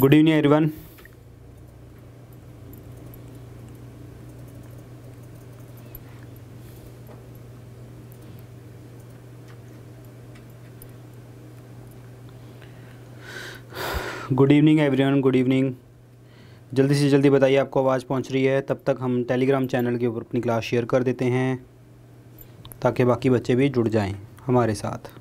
good evening everyone good evening everyone good evening जल्दी से जल्दी बताइए आपको आवाज़ पहुंच रही है तब तक हम टेलीग्राम चैनल के ऊपर अपनी क्लास शेयर कर देते हैं ताकि बाकी बच्चे भी जुड़ जाएं हमारे साथ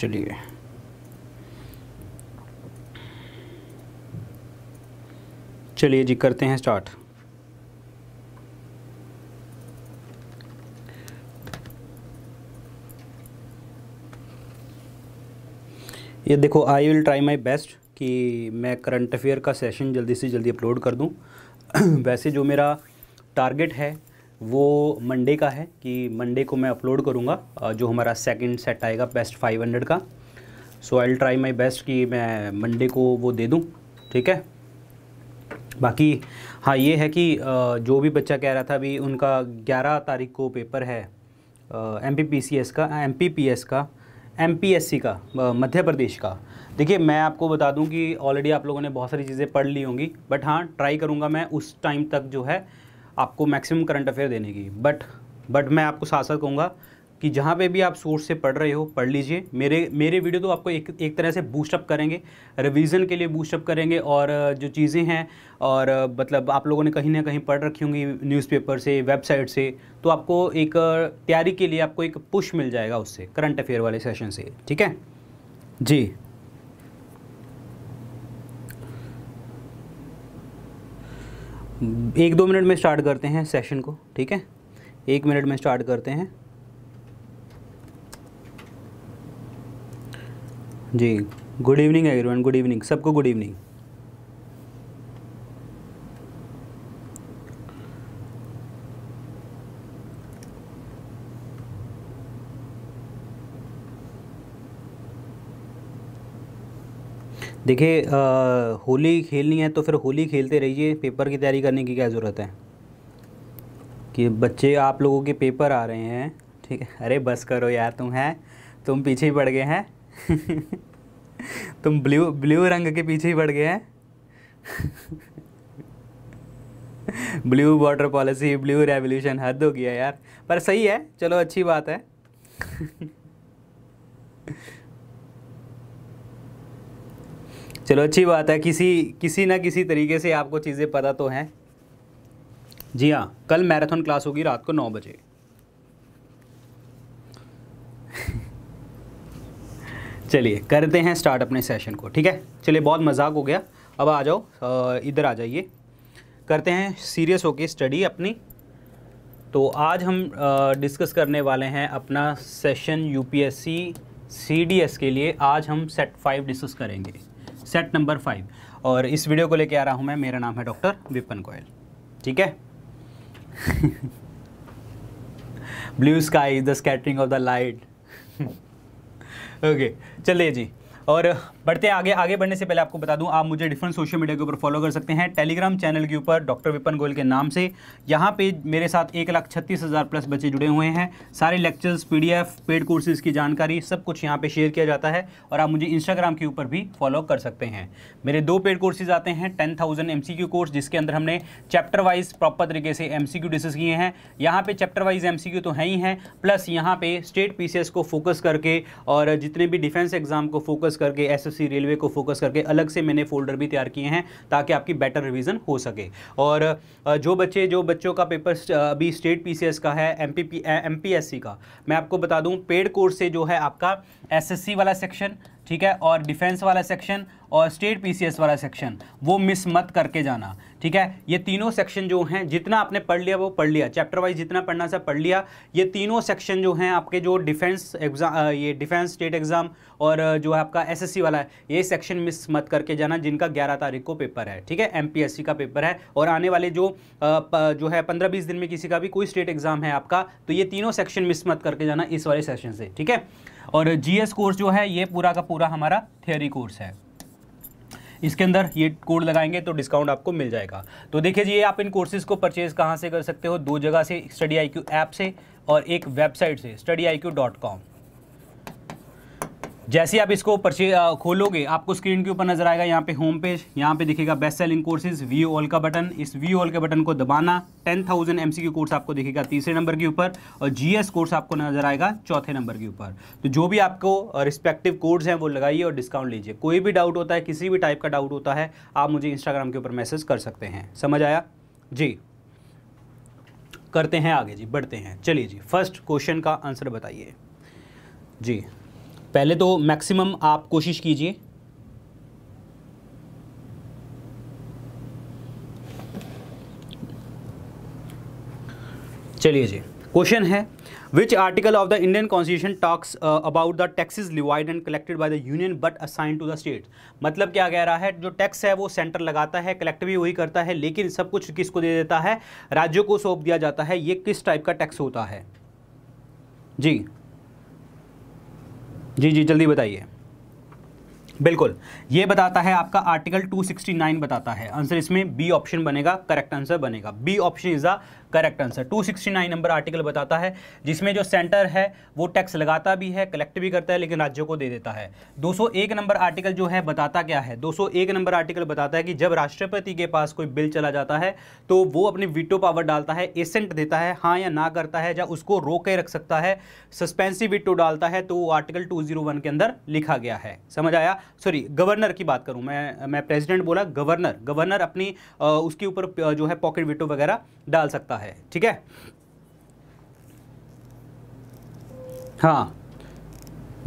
चलिए चलिए जी करते हैं स्टार्ट ये देखो I will try my best कि मैं करंट अफेयर का सेशन जल्दी से जल्दी अपलोड कर दूं वैसे जो मेरा टारगेट है वो मंडे का है कि मंडे को मैं अपलोड करूँगा जो हमारा सेकंड सेट आएगा बेस्ट 500 का सो आई ट्राई माई बेस्ट कि मैं मंडे को वो दे दूँ ठीक है बाकी हाँ ये है कि जो भी बच्चा कह रहा था अभी उनका 11 तारीख को पेपर है एम का एम का एम का मध्य प्रदेश का देखिए मैं आपको बता दूं कि ऑलरेडी आप लोगों ने बहुत सारी चीज़ें पढ़ ली होंगी बट हाँ ट्राई करूँगा मैं उस टाइम तक जो है आपको मैक्सिमम करंट अफेयर देने की बट बट मैं आपको साथ साथ कहूँगा कि जहाँ पे भी आप सोर्स से पढ़ रहे हो पढ़ लीजिए मेरे मेरे वीडियो तो आपको एक एक तरह से बूस्टअप करेंगे रिवीजन के लिए बूस्टअप करेंगे और जो चीज़ें हैं और मतलब आप लोगों ने कहीं ना कहीं पढ़ रखी होंगी न्यूज़पेपर से वेबसाइट से तो आपको एक तैयारी के लिए आपको एक पुश मिल जाएगा उससे करंट अफेयर वाले सेशन से ठीक है जी एक दो मिनट में स्टार्ट करते हैं सेशन को ठीक है एक मिनट में स्टार्ट करते हैं जी good evening everyone good evening सबको गुड इवनिंग देखिए होली खेलनी है तो फिर होली खेलते रहिए पेपर की तैयारी करने की क्या ज़रूरत है कि बच्चे आप लोगों के पेपर आ रहे हैं ठीक है अरे बस करो यार तुम हैं तुम पीछे ही पड़ गए हैं तुम ब्लू ब्लू रंग के पीछे ही पड़ गए हैं blue water policy blue revolution हद हो गया यार पर सही है चलो अच्छी बात है चलो अच्छी बात है किसी किसी ना किसी तरीके से आपको चीज़ें पता तो हैं जी हाँ कल मैराथन क्लास होगी रात को नौ बजे चलिए करते हैं स्टार्ट अपने सेशन को ठीक है चलिए बहुत मजाक हो गया अब आ जाओ इधर आ जाइए करते हैं सीरियस होके स्टडी अपनी तो आज हम डिस्कस करने वाले हैं अपना सेशन यूपीएससी सीडीएस के लिए आज हम सेट फाइव डिस्कस करेंगे सेट नंबर फाइव और इस वीडियो को लेकर आ रहा हूँ मैं मेरा नाम है डॉक्टर विपन गोयल ठीक है blue sky the scattering of the light okay चलिए जी और बढ़ते आगे आगे बढ़ने से पहले आपको बता दूं आप मुझे डिफरेंट सोशल मीडिया के ऊपर फॉलो कर सकते हैं टेलीग्राम चैनल के ऊपर डॉक्टर विपन गोयल के नाम से यहाँ पे मेरे साथ एक लाख छत्तीस हज़ार प्लस बच्चे जुड़े हुए हैं सारे लेक्चर्स पीडीएफ पेड कोर्सेज की जानकारी सब कुछ यहाँ पे शेयर किया जाता है और आप मुझे इंस्टाग्राम के ऊपर भी फॉलो कर सकते हैं मेरे दो पेड कोर्सेज आते हैं टेन थाउजेंड एम कोर्स जिसके अंदर हमने चैप्टर वाइज प्रॉपर तरीके से एम सी किए हैं यहाँ पर चैप्टर वाइज एम तो हैं ही हैं प्लस यहाँ पर स्टेट पी को फोकस करके और जितने भी डिफेंस एग्जाम को फोकस करके एस सी रेलवे को फोकस करके अलग से मैंने फोल्डर भी तैयार किए हैं ताकि आपकी बेटर रिविज़न हो सके और जो बच्चे जो बच्चों का पेपर अभी स्टेट पी का है एम पी का मैं आपको बता दूँ पेड कोर्स से जो है आपका एस वाला सेक्शन ठीक है और डिफेंस वाला सेक्शन और स्टेट पीसीएस वाला सेक्शन वो मिस मत करके जाना ठीक है ये तीनों सेक्शन जो हैं जितना आपने पढ़ लिया वो पढ़ लिया चैप्टर वाइज जितना पढ़ना था पढ़ लिया ये तीनों सेक्शन जो हैं आपके जो डिफेंस एग्जाम ये डिफेंस स्टेट एग्ज़ाम और जो है आपका एसएससी वाला है ये सेक्शन मिस मत करके जाना जिनका ग्यारह तारीख को पेपर है ठीक है एम का पेपर है और आने वाले जो जो है पंद्रह बीस दिन में किसी का भी कोई स्टेट एग्ज़ाम है आपका तो ये तीनों सेक्शन मिस मत करके जाना इस वाले सेक्शन से ठीक है और जीएस कोर्स जो है ये पूरा का पूरा हमारा थियरी कोर्स है इसके अंदर ये कोड लगाएंगे तो डिस्काउंट आपको मिल जाएगा तो देखिए जी आप इन कोर्सेज़ को परचेज कहाँ से कर सकते हो दो जगह से स्टडी आई ऐप से और एक वेबसाइट से स्टडी आई जैसे आप इसको परचे खोलोगे आपको स्क्रीन के ऊपर नजर आएगा यहाँ पे होम पेज यहाँ पे दिखेगा best selling courses view all का बटन इस वी ऑल के बटन को दबाना टेन थाउजेंड एम कोर्स आपको दिखेगा तीसरे नंबर के ऊपर और जीएस कोर्स आपको नजर आएगा चौथे नंबर के ऊपर तो जो भी आपको रिस्पेक्टिव कोर्स हैं वो लगाइए और डिस्काउंट लीजिए कोई भी डाउट होता है किसी भी टाइप का डाउट होता है आप मुझे इंस्टाग्राम के ऊपर मैसेज कर सकते हैं समझ आया जी करते हैं आगे जी बढ़ते हैं चलिए जी फर्स्ट क्वेश्चन का आंसर बताइए जी पहले तो मैक्सिमम आप कोशिश कीजिए चलिए जी क्वेश्चन है which article of the Indian constitution talks about the is divide and collected by the union but assign to the state मतलब क्या कह रहा है जो टैक्स है वो सेंटर लगाता है कलेक्ट भी वही करता है लेकिन सब कुछ किसको दे देता है राज्यों को सौंप दिया जाता है ये किस टाइप का टैक्स होता है जी जी जी जल्दी बताइए बिल्कुल ये बताता है आपका आर्टिकल 269 बताता है आंसर इसमें बी ऑप्शन बनेगा करेक्ट आंसर बनेगा B option is a correct answer 269 number article बताता है जिसमें जो सेंटर है वो टैक्स लगाता भी है कलेक्ट भी करता है लेकिन राज्यों को दे देता है 201 नंबर आर्टिकल जो है बताता क्या है 201 नंबर आर्टिकल बताता है कि जब राष्ट्रपति के पास कोई बिल चला जाता है तो वो अपनी वीटो पावर डालता है एसेंट देता है हाँ या ना करता है या उसको रोके रख सकता है सस्पेंसिव वीटो डालता है तो वो आर्टिकल वन oh के अंदर लिखा गया है समझ आया सॉरी गवर्नर की बात करूँ मैं मैं प्रेजिडेंट बोला गवर्नर गवर्नर अपनी उसके ऊपर जो है पॉकेट वीटो वगैरह डाल सकता है है ठीक है हाँ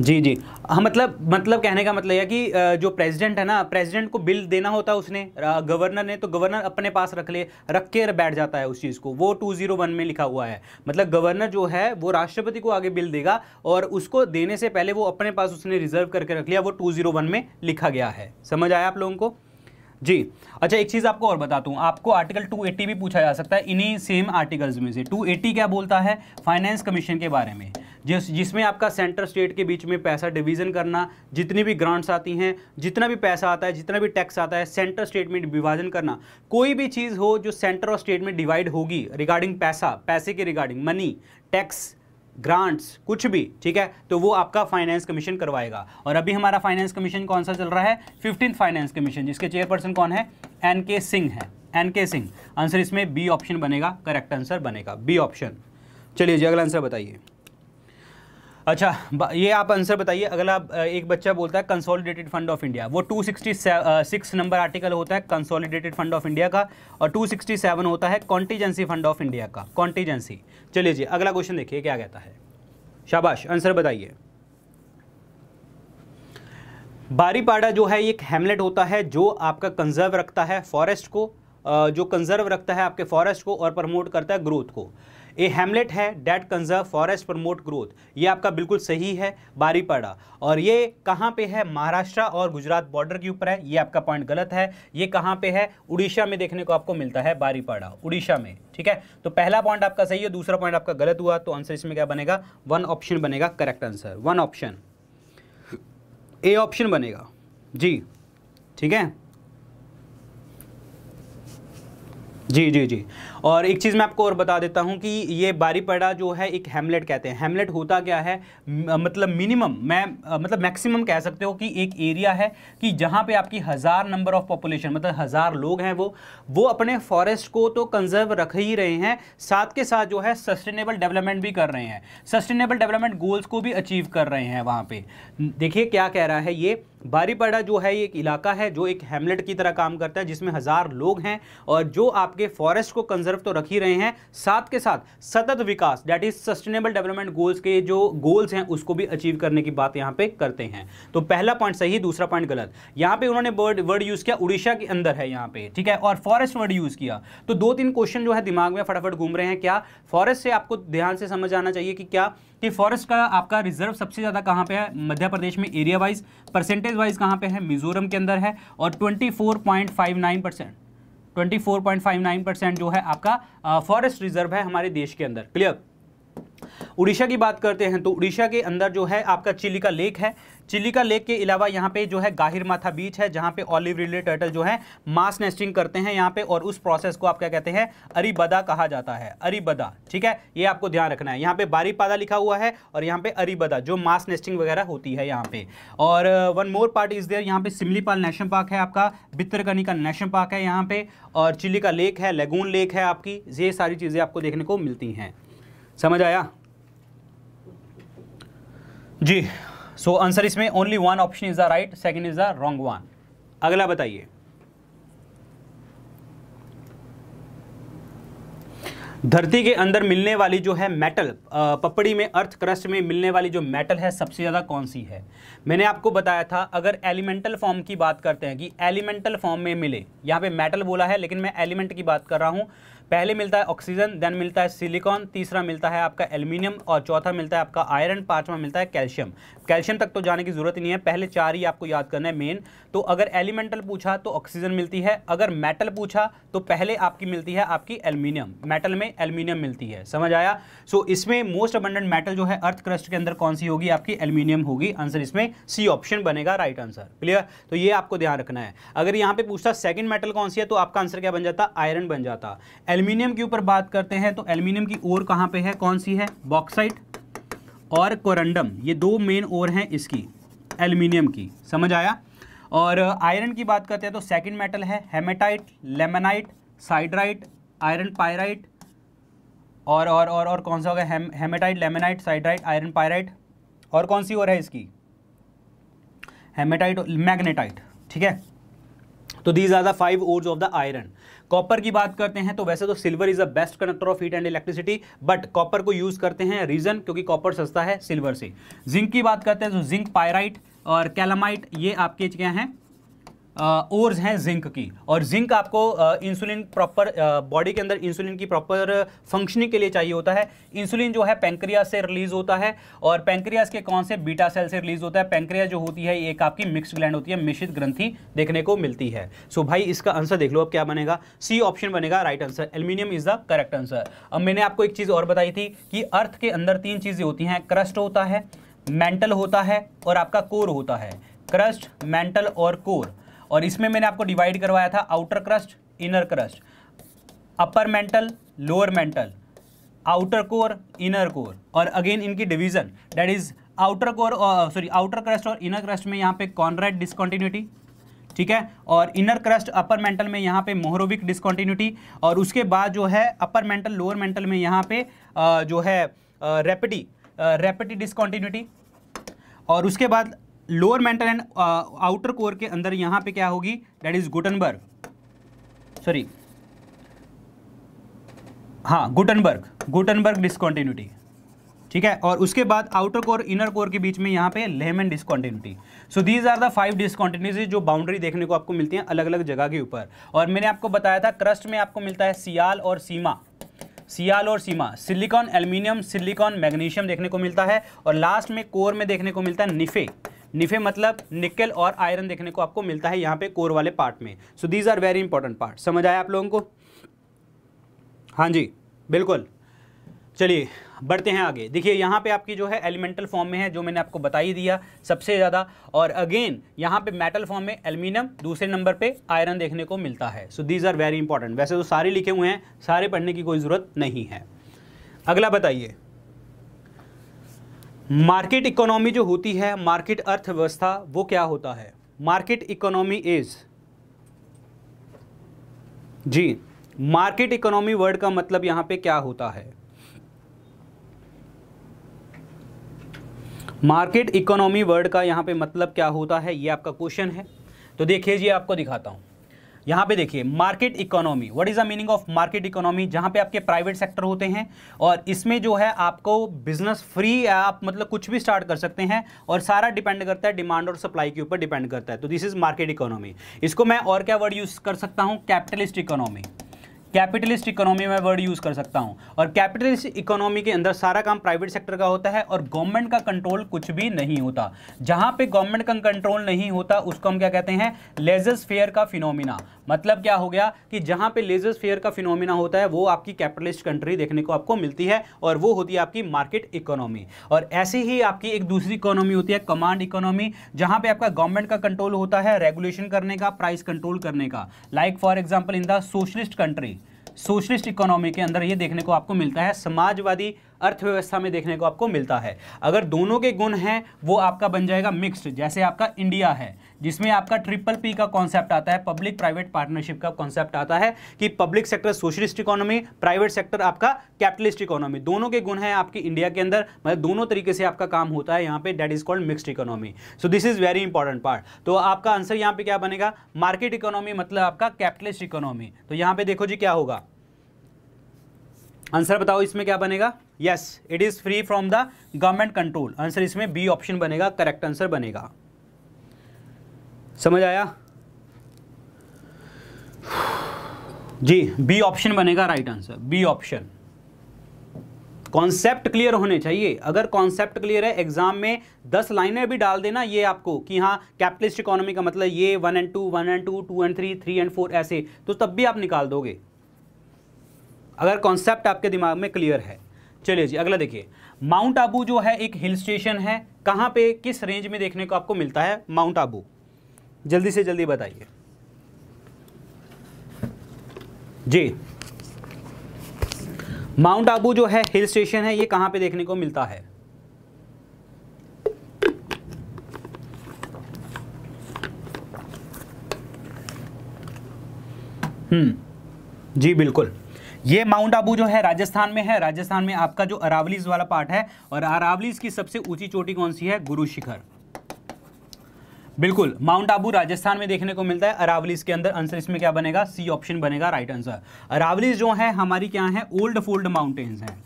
जी जी हाँ मतलब मतलब कहने का मतलब यह कि जो प्रेसिडेंट है ना प्रेसिडेंट को बिल देना होता है उसने गवर्नर ने तो गवर्नर अपने पास रख ले रख के बैठ जाता है उस चीज़ को वो टू जीरो वन में लिखा हुआ है मतलब गवर्नर जो है वो राष्ट्रपति को आगे बिल देगा और उसको देने से पहले वो अपने पास उसने रिजर्व करके रख लिया वो टू में लिखा गया है समझ आया आप लोगों को जी अच्छा एक चीज़ आपको और बताता हूँ आपको आर्टिकल 280 भी पूछा जा सकता है इन्हीं सेम आर्टिकल्स में से 280 क्या बोलता है फाइनेंस कमीशन के बारे में जिस जिसमें आपका सेंटर स्टेट के बीच में पैसा डिवीज़न करना जितनी भी ग्रांट्स आती हैं जितना भी पैसा आता है जितना भी टैक्स आता है सेंटर स्टेट में विभाजन करना कोई भी चीज़ हो जो सेंटर और स्टेट में डिवाइड होगी रिगार्डिंग पैसा पैसे के रिगार्डिंग मनी टैक्स ग्रांट्स कुछ भी ठीक है तो वो आपका फाइनेंस कमीशन करवाएगा और अभी हमारा फाइनेंस कमीशन कौन सा चल रहा है फिफ्टीन फाइनेंस कमीशन जिसके चेयरपर्सन कौन है एन के सिंह है एन के सिंह आंसर इसमें बी ऑप्शन बनेगा करेक्ट आंसर बनेगा बी ऑप्शन चलिए जी अगला आंसर बताइए अच्छा ये आप आंसर बताइए अगला एक बच्चा बोलता है कंसोलिडेटेड फंड ऑफ इंडिया वो 266 नंबर आर्टिकल होता है कंसोलिडेटेड फंड ऑफ इंडिया का और 267 होता है कॉन्टीजेंसी फंड ऑफ इंडिया का कॉन्टीजेंसी चलिए जी अगला क्वेश्चन देखिए क्या कहता है शाबाश आंसर बताइए बारीपाड़ा जो है एक हेमलेट होता है जो आपका कंजर्व रखता है फॉरेस्ट को जो कंजर्व रखता है आपके फॉरेस्ट को और प्रमोट करता है ग्रोथ को ए हेमलेट है that conserve forest promote growth ये आपका बिल्कुल सही है बारीपाड़ा और ये कहाँ पे है महाराष्ट्र और गुजरात बॉर्डर के ऊपर है ये आपका पॉइंट गलत है ये कहाँ पे है उड़ीसा में देखने को आपको मिलता है बारीपाड़ा उड़ीसा में ठीक है तो पहला पॉइंट आपका सही है दूसरा पॉइंट आपका गलत हुआ तो आंसर इसमें क्या बनेगा वन ऑप्शन बनेगा correct answer one option A option बनेगा जी ठीक है जी जी जी और एक चीज़ मैं आपको और बता देता हूँ कि ये बारीपड़ा जो है एक हेमलेट कहते हैं हेमलेट होता क्या है मतलब मिनिमम मैं मतलब मैक्सिमम कह सकते हो कि एक एरिया है कि जहाँ पे आपकी हज़ार नंबर ऑफ़ पॉपुलेशन मतलब हज़ार लोग हैं वो वो अपने फॉरेस्ट को तो कंजर्व रख ही रहे हैं साथ के साथ जो है सस्टेनेबल डेवलपमेंट भी कर रहे हैं सस्टेनेबल डेवलपमेंट गोल्स को भी अचीव कर रहे हैं वहाँ पर देखिए क्या कह रहा है ये बारीपाड़ा जो है ये एक इलाका है जो एक हेमलेट की तरह काम करता है जिसमें हज़ार लोग हैं और जो आपके फॉरेस्ट को कंजर्व रिजर्व तो रख ही रहे हैं साथ के साथ सतत विकास that is sustainable development goals के जो गोल्स हैं उसको भी अचीव करने की बात यहाँ पे करते हैं तो पहला पॉइंट सही दूसरा पॉइंट गलत यहाँ पे उन्होंने वर्ड वर्ड यूज किया उड़ीसा के अंदर है यहाँ पे ठीक है और फॉरेस्ट वर्ड यूज किया तो दो तीन क्वेश्चन जो है दिमाग में फटाफट घूम रहे हैं क्या फॉरेस्ट से आपको ध्यान से समझ आना चाहिए कि क्या कि फॉरेस्ट का आपका रिजर्व सबसे ज़्यादा कहाँ पे है मध्य प्रदेश में एरिया वाइज परसेंटेज वाइज कहाँ पे है मिजोरम के अंदर है और 24.59 percent twenty four point five nine percent जो है आपका फॉरेस्ट रिजर्व है हमारे देश के अंदर क्लियर उड़ीसा की बात करते हैं तो उड़ीसा के अंदर जो है आपका चिलिका लेक है चिलिका लेक के अलावा यहाँ पे जो है गाहिर माथा बीच है जहाँ पे ऑलिव रिले टर्टल जो है मास नेस्टिंग करते हैं यहाँ पे और उस प्रोसेस को आप क्या कहते हैं अरीबदा कहा जाता है अरीबदा ठीक है ये आपको ध्यान रखना है यहाँ पे बारीपादा लिखा हुआ है और यहाँ पे अरीबदा जो मास नेस्टिंग वगैरह होती है यहाँ पे और one more part is there यहाँ पे सिमलीपाल नेशनल पार्क है आपका भित्रकनी का नेशनल पार्क है यहाँ पे और चिलिका लेक है लेगून लेक है आपकी ये सारी चीज़ें आपको देखने को मिलती हैं समझ आया जी सो आंसर इसमें only one option is the right second is the wrong one अगला बताइए धरती के अंदर मिलने वाली जो है मेटल पपड़ी में अर्थ क्रस्ट में मिलने वाली जो मेटल है सबसे ज़्यादा कौन सी है मैंने आपको बताया था अगर एलिमेंटल फॉर्म की बात करते हैं कि एलिमेंटल फॉर्म में मिले यहाँ पे मेटल बोला है लेकिन मैं एलिमेंट की बात कर रहा हूँ पहले मिलता है ऑक्सीजन देन मिलता है सिलिकॉन तीसरा मिलता है आपका एल्यूमिनियम और चौथा मिलता है आपका आयरन पांचवा मिलता है कैल्शियम कैल्शियम तक तो जाने की जरूरत ही नहीं है पहले चार ही आपको याद करना है मेन तो अगर एलिमेंटल पूछा तो ऑक्सीजन मिलती है अगर मेटल पूछा तो पहले आपकी मिलती है आपकी एल्यूमिनियम मेटल में एल्यूमिनियम मिलती है समझ आया सो so, इसमें मोस्ट अबंडेंट मेटल जो है अर्थ क्रस्ट के अंदर कौन सी होगी आपकी एल्यूमिनियम होगी आंसर इसमें सी ऑप्शन बनेगा राइट आंसर क्लियर तो ये आपको ध्यान रखना है अगर यहाँ पे पूछता सेकेंड मेटल कौन सी है तो आपका आंसर क्या बन जाता आयरन बन जाता एल्यूमिनियम के ऊपर बात करते हैं तो एल्यूमिनियम की ओर कहाँ पे है कौन सी है बॉक्साइट और कोरंडम ये दो मेन ओर हैं इसकी एल्यूमिनियम की समझ आया और आयरन uh, की बात करते हैं तो सेकंड मेटल है haematite limonite siderite iron pyrite और और और और कौन सा होगा haematite limonite siderite iron pyrite और कौन सी ओर है इसकी हेमेटाइट मैग्नेटाइट ठीक है तो these are the five ores of the iron copper की बात करते हैं तो वैसे तो silver is the best conductor of heat and electricity but copper को यूज करते हैं रीजन क्योंकि कॉपर सस्ता है सिल्वर से जिंक की बात करते हैं तो जिंक पायराइट और कैलामाइट ये आपके क्या हैं ओर्स हैं जिंक की और जिंक आपको इंसुलिन प्रॉपर बॉडी के अंदर इंसुलिन की प्रॉपर फंक्शनिंग के लिए चाहिए होता है इंसुलिन जो है पेंक्रिया से रिलीज होता है और पेंक्रियास के कौन से बीटा सेल से रिलीज होता है पेंक्रिया जो होती है एक आपकी मिक्स ग्लैंड होती है मिश्रित ग्रंथि देखने को मिलती है सो so भाई इसका आंसर देख लो अब क्या बनेगा सी ऑप्शन बनेगा right answer aluminium is the correct answer अब मैंने आपको एक चीज़ और बताई थी कि अर्थ के अंदर तीन चीज़ें होती हैं क्रस्ट होता है मेंटल होता है और आपका कोर होता है क्रस्ट मेंटल और कोर और इसमें मैंने आपको डिवाइड करवाया था outer crust inner crust upper mantle lower mantle outer core inner core और अगेन इनकी division that is outer core sorry outer crust और इनर क्रस्ट में यहाँ पे कॉन्रेड डिसकॉन्टिन्यूटी ठीक है और इनर क्रस्ट अपर मेंटल में यहाँ पे मोहरोविक डिसकॉन्टिन्यूटी और उसके बाद जो है अपर मेंटल लोअर मेंटल में यहाँ पे uh, जो है रेपिडी रेपिडी डिसकॉन्टिन्यूटी और उसके बाद lower mantle and outer core के अंदर यहां पे क्या होगी दैट इज गुटनबर्ग सॉरी हाँ गुटनबर्ग गुटनबर्ग डिस्कॉन्टिन्यूटी ठीक है और उसके बाद आउटर कोर इनर कोर के बीच में यहाँ पे Lehmann discontinuity so these are the five discontinuities जो बाउंड्री देखने को आपको मिलती हैं अलग अलग जगह के ऊपर और मैंने आपको बताया था क्रस्ट में आपको मिलता है सियाल और सीमा सियाल और sima silicon aluminium silicon magnesium देखने को मिलता है और लास्ट में कोर में देखने को मिलता है निफे निफे मतलब निकल और आयरन देखने को आपको मिलता है यहाँ पे कोर वाले पार्ट में so these are very important part समझ आया आप लोगों को हाँ जी बिल्कुल चलिए बढ़ते हैं आगे देखिए यहाँ पे आपकी जो है एलिमेंटल फॉर्म में है जो मैंने आपको बता ही दिया सबसे ज़्यादा और अगेन यहाँ पे मेटल फॉर्म में एल्यूमिनियम दूसरे नंबर पे आयरन देखने को मिलता है so these are very important वैसे तो सारे लिखे हुए हैं सारे पढ़ने की कोई ज़रूरत नहीं है अगला बताइए मार्केट इकोनॉमी जो होती है मार्केट अर्थव्यवस्था वो क्या होता है मार्केट इकोनॉमी इज जी मार्केट इकोनॉमी वर्ड का मतलब यहां पे क्या होता है मार्केट इकोनॉमी वर्ड का यहां पे मतलब क्या होता है ये आपका क्वेश्चन है तो देखिए जी आपको दिखाता हूं यहाँ पे देखिए market economy what is the meaning of market economy जहाँ पे आपके प्राइवेट सेक्टर होते हैं और इसमें जो है आपको बिजनेस फ्री आप मतलब कुछ भी स्टार्ट कर सकते हैं और सारा डिपेंड करता है डिमांड और सप्लाई के ऊपर डिपेंड करता है तो दिस इज़ मार्केट इकोनॉमी इसको मैं और क्या वर्ड यूज़ कर सकता हूँ कैपिटलिस्ट इकोनॉमी कैपिटलिस्ट इकोनॉमी में वर्ड यूज़ कर सकता हूँ और कैपिटलिस्ट इकोनॉमी के अंदर सारा काम प्राइवेट सेक्टर का होता है और गवर्नमेंट का कंट्रोल कुछ भी नहीं होता जहाँ पे गवर्नमेंट का कंट्रोल नहीं होता उसको हम क्या कहते हैं लेजस फेयर का फिनोमिना मतलब क्या हो गया कि जहाँ पे लेजर फेयर का फिनोमिना होता है वो आपकी कैपिटलिस्ट कंट्री देखने को आपको मिलती है और वो होती है आपकी मार्केट इकोनॉमी और ऐसी ही आपकी एक दूसरी इकोनॉमी होती है कमांड इकोनॉमी जहाँ पे आपका गवर्नमेंट का कंट्रोल होता है रेगुलेशन करने का प्राइस कंट्रोल करने का like for example in the socialist country socialist economy के अंदर ये देखने को आपको मिलता है समाजवादी अर्थव्यवस्था में देखने को आपको मिलता है अगर दोनों के गुण हैं वो आपका बन जाएगा मिक्स्ड जैसे आपका इंडिया है जिसमें आपका ट्रिपल पी का कॉन्सेप्ट आता है पब्लिक प्राइवेट पार्टनरशिप का कॉन्सेप्ट आता है कि public sector socialist economy private sector आपका कैपिटलिस्ट इकोनॉमी दोनों के गुण हैं आपकी इंडिया के अंदर मतलब दोनों तरीके से आपका काम होता है यहाँ पे that is called mixed economy so this is very important part तो आपका आंसर यहाँ पे क्या बनेगा मार्केट इकोनॉमी मतलब आपका कैपिटलिस्ट इकोनॉमी तो यहाँ पे देखो जी क्या होगा आंसर बताओ इसमें क्या बनेगा yes it is free from the government control answer इसमें बी ऑप्शन बनेगा करेक्ट आंसर बनेगा समझ आया जी बी ऑप्शन बनेगा right answer B option concept clear होने चाहिए अगर कॉन्सेप्ट क्लियर है एग्जाम में दस लाइनें भी डाल देना ये आपको कि हाँ कैपिटलिस्ट इकोनॉमी का मतलब ये one and two one and two two and three three and four ऐसे तो तब भी आप निकाल दोगे अगर कॉन्सेप्ट आपके दिमाग में क्लियर है चलिए जी अगला देखिए माउंट आबू जो है एक हिल स्टेशन है कहाँ पे किस रेंज में देखने को आपको मिलता है माउंट आबू जल्दी से जल्दी बताइए जी माउंट आबू जो है हिल स्टेशन है ये कहां पे देखने को मिलता है हम्म जी बिल्कुल ये माउंट आबू जो है राजस्थान में है राजस्थान में आपका जो अरावलीज वाला पार्ट है और अरावलीज की सबसे ऊंची चोटी कौन सी है गुरु शिखर बिल्कुल माउंट आबू राजस्थान में देखने को मिलता है अरावलीस के अंदर आंसर इसमें क्या बनेगा सी ऑप्शन बनेगा राइट आंसर अरावलीस जो है हमारी क्या है ओल्ड फोल्ड माउंटेन्स हैं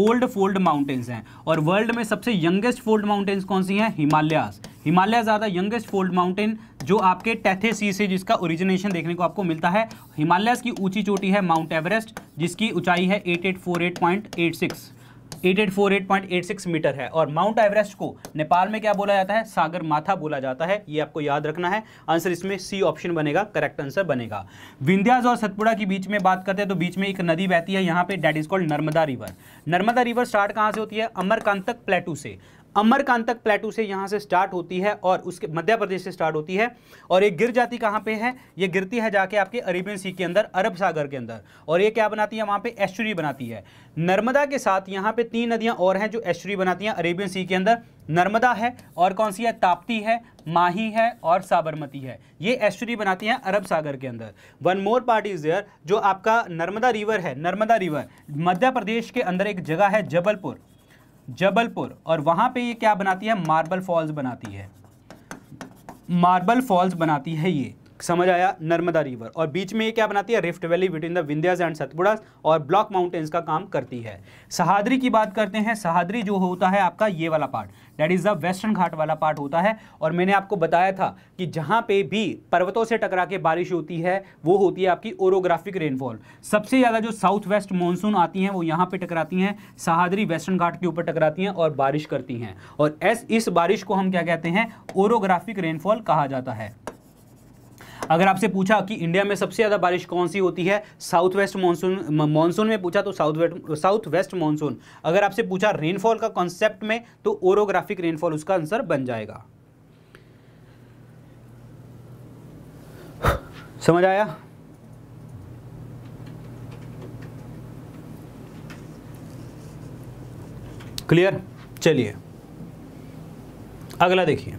ओल्ड फोल्ड माउंटेन्स हैं और वर्ल्ड में सबसे यंगेस्ट फोल्ड माउंटेन्स कौन सी हैं हिमालयास हिमालय ज़्यादा यंगेस्ट फोल्ड माउंटेन जो आपके टैथे सी से जिसका ओरिजिनेशन देखने को आपको मिलता है हिमालयस की ऊंची चोटी है माउंट एवरेस्ट जिसकी ऊंचाई है eight eight eight point eight six 8848.86 metre है और माउंट एवरेस्ट को नेपाल में क्या बोला जाता है सागर माथा बोला जाता है ये आपको याद रखना है आंसर इसमें सी ऑप्शन बनेगा करेक्ट आंसर बनेगा विंध्याज और सतपुड़ा के बीच में बात करते हैं तो बीच में एक नदी बहती है यहाँ पे that is called Narmada river Narmada river start कहाँ से होती है अमरकांतक प्लेटू से अमरकांतक प्लेटू से यहाँ से स्टार्ट होती है और उसके मध्य प्रदेश से स्टार्ट होती है और ये गिर जाती कहाँ पे है ये गिरती है जाके आपके अरेबियन सी के अंदर अरब सागर के अंदर और ये क्या बनाती है वहाँ पे एश्चुरी बनाती है नर्मदा के साथ यहाँ पे तीन नदियाँ और हैं जो एश्चुरी बनाती हैं अरेबियन सी के अंदर नर्मदा है और कौन सी है ताप्ती है माही है और साबरमती है ये एश्चुरी बनाती हैं अरब सागर के अंदर one more part is there जो आपका नर्मदा रिवर है नर्मदा रिवर मध्य प्रदेश के अंदर एक जगह है जबलपुर जबलपुर और वहाँ पे ये क्या बनाती है मार्बल फॉल्स बनाती है मार्बल फॉल्स बनाती है ये समझ आया नर्मदा रिवर और बीच में ये क्या बनाती है rift valley between the Vindhyas and Satpura और ब्लॉक माउंटेन्स का काम करती है सहाद्री की बात करते हैं सहाद्री जो होता है आपका ये वाला part that is the western Ghat वाला पार्ट होता है और मैंने आपको बताया था कि जहाँ पे भी पर्वतों से टकरा के बारिश होती है वो होती है आपकी ओरोग्राफिक रेनफॉल सबसे ज़्यादा जो साउथ वेस्ट मानसून आती हैं वो यहाँ पे टकराती हैं सहाद्री वेस्टर्न घाट के ऊपर टकराती हैं और बारिश करती हैं और इस बारिश को हम क्या कहते हैं ओरोग्राफिक रेनफॉल कहा जाता है अगर आपसे पूछा कि इंडिया में सबसे ज़्यादा बारिश कौन सी होती है साउथ वेस्ट मानसून मानसून में पूछा तो south west south west monsoon अगर आपसे पूछा रेनफॉल का कॉन्सेप्ट में तो ओरोग्राफिक रेनफॉल उसका आंसर बन जाएगा समझ आया क्लियर चलिए अगला देखिए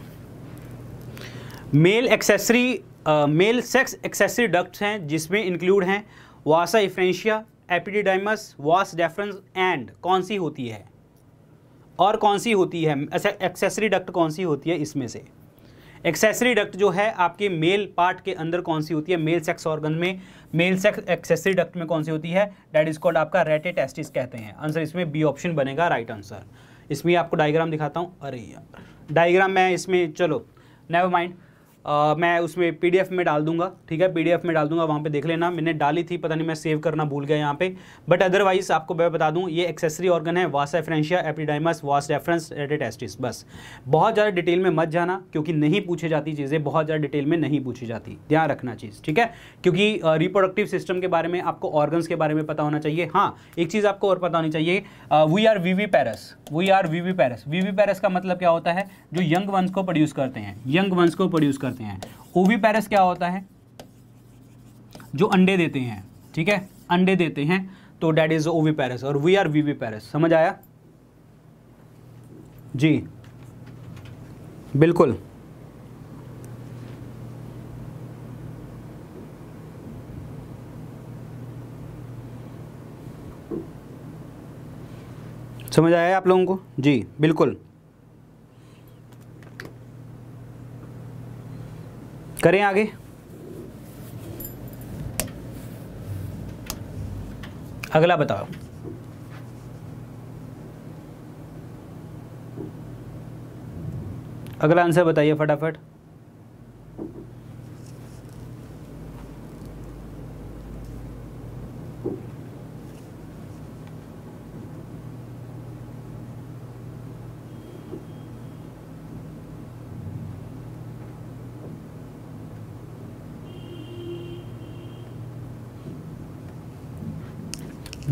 male accessory male sex accessory ducts हैं जिसमें इंक्लूड हैं vasa efferentia epididymis vas deferens and कौन सी होती है और कौन सी होती है एक्सेसरी डक्ट कौन सी होती है इसमें से एक्सेसरी डक्ट जो है आपके मेल पार्ट के अंदर कौन सी होती है मेल सेक्स ऑर्गन में मेल सेक्स एक्सेसरी डक्ट में कौन सी होती है डैट इज कॉल्ड आपका रेटे टेस्टिस कहते हैं आंसर इसमें बी ऑप्शन बनेगा राइट आंसर इसमें आपको डायग्राम दिखाता हूँ अरे यार डायग्राम मैं इसमें चलो नेवर माइंड आ, मैं उसमें पीडीएफ में डाल दूंगा ठीक है पीडीएफ में डाल दूंगा वहाँ पे देख लेना मैंने डाली थी पता नहीं मैं सेव करना भूल गया यहाँ पे बट अदरवाइज आपको मैं बता दूँ ये एक्सेसरी ऑर्गन है वास एफ्रेंशिया एपिडाइमस वास रेफरेंस एडेटेस्टिस बस बहुत ज़्यादा डिटेल में मत जाना क्योंकि नहीं पूछी जाती चीज़ें बहुत ज़्यादा डिटेल में नहीं पूछी जाती ध्यान रखना चीज़ ठीक है क्योंकि रिप्रोडक्टिव सिस्टम के बारे में आपको ऑर्गन्स के बारे में पता होना चाहिए हाँ एक चीज़ आपको और पता होनी चाहिए we are viviparous we are viviparous viviparous का मतलब क्या होता है जो यंग वंस को प्रोड्यूस करते हैं यंग वंस को प्रोड्यूस करते हैं करते हैं ओवी पैरस क्या होता है जो अंडे देते हैं ठीक है अंडे देते हैं तो डैट इज ओवी पैरस और वी आर वीवी पैरस समझ आया जी बिल्कुल समझ आया आप लोगों को जी बिल्कुल करें आगे अगला बताओ अगला आंसर बताइए फटाफट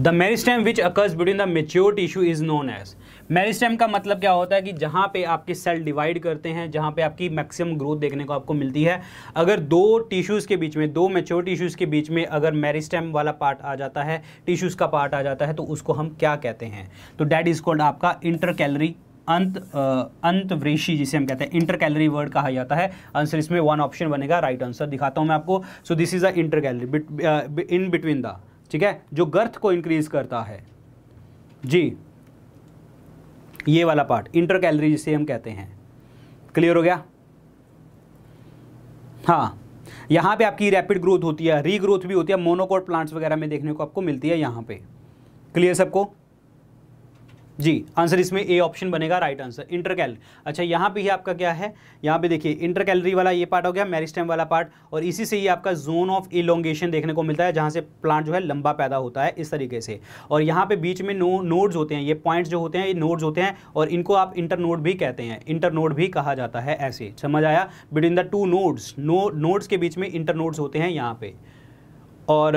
the meristem which occurs between the mature tissue is known as meristem का मतलब क्या होता है कि जहाँ पे आपके सेल डिवाइड करते हैं जहाँ पे आपकी मैक्सिमम ग्रोथ देखने को आपको मिलती है अगर दो टिश्यूज़ के बीच में दो मेच्योर टिश्यूज़ के बीच में अगर मेरिस्टेम वाला पार्ट आ जाता है टिश्यूज़ का पार्ट आ जाता है तो उसको हम क्या कहते हैं तो डैट इज़ कॉल्ड आपका इंटर कैलरी अंत अंतवृषि जिसे हम कहते हैं इंटर कैलरी वर्ड कहा जाता है आंसर इसमें वन ऑप्शन बनेगा राइट आंसर दिखाता हूँ मैं आपको so this is a intercalary in between the ठीक है जो गर्थ को इंक्रीज करता है जी ये वाला पार्ट इंटर कैलरी जिसे हम कहते हैं क्लियर हो गया हाँ यहाँ पे आपकी रैपिड ग्रोथ होती है रीग्रोथ भी होती है मोनोकोट प्लांट्स वगैरह में देखने को आपको मिलती है यहाँ पे क्लियर सबको जी आंसर इसमें ए ऑप्शन बनेगा राइट आंसर इंटर कैल अच्छा यहाँ पे ही आपका क्या है यहाँ पे देखिए इंटर कैलरी वाला ये पार्ट हो गया मैरिस्टेम वाला पार्ट और इसी से ही आपका जोन ऑफ इलोंगेशन देखने को मिलता है जहाँ से प्लांट जो है लंबा पैदा होता है इस तरीके से और यहाँ पे बीच में नो नोड्स होते हैं ये पॉइंट्स जो होते हैं ये नोड्स होते हैं और इनको आप इंटर नोड भी कहते हैं इंटर नोड भी कहा जाता है ऐसे समझ आया between the two nodes no nodes के बीच में इंटर नोड्स होते हैं यहाँ पे और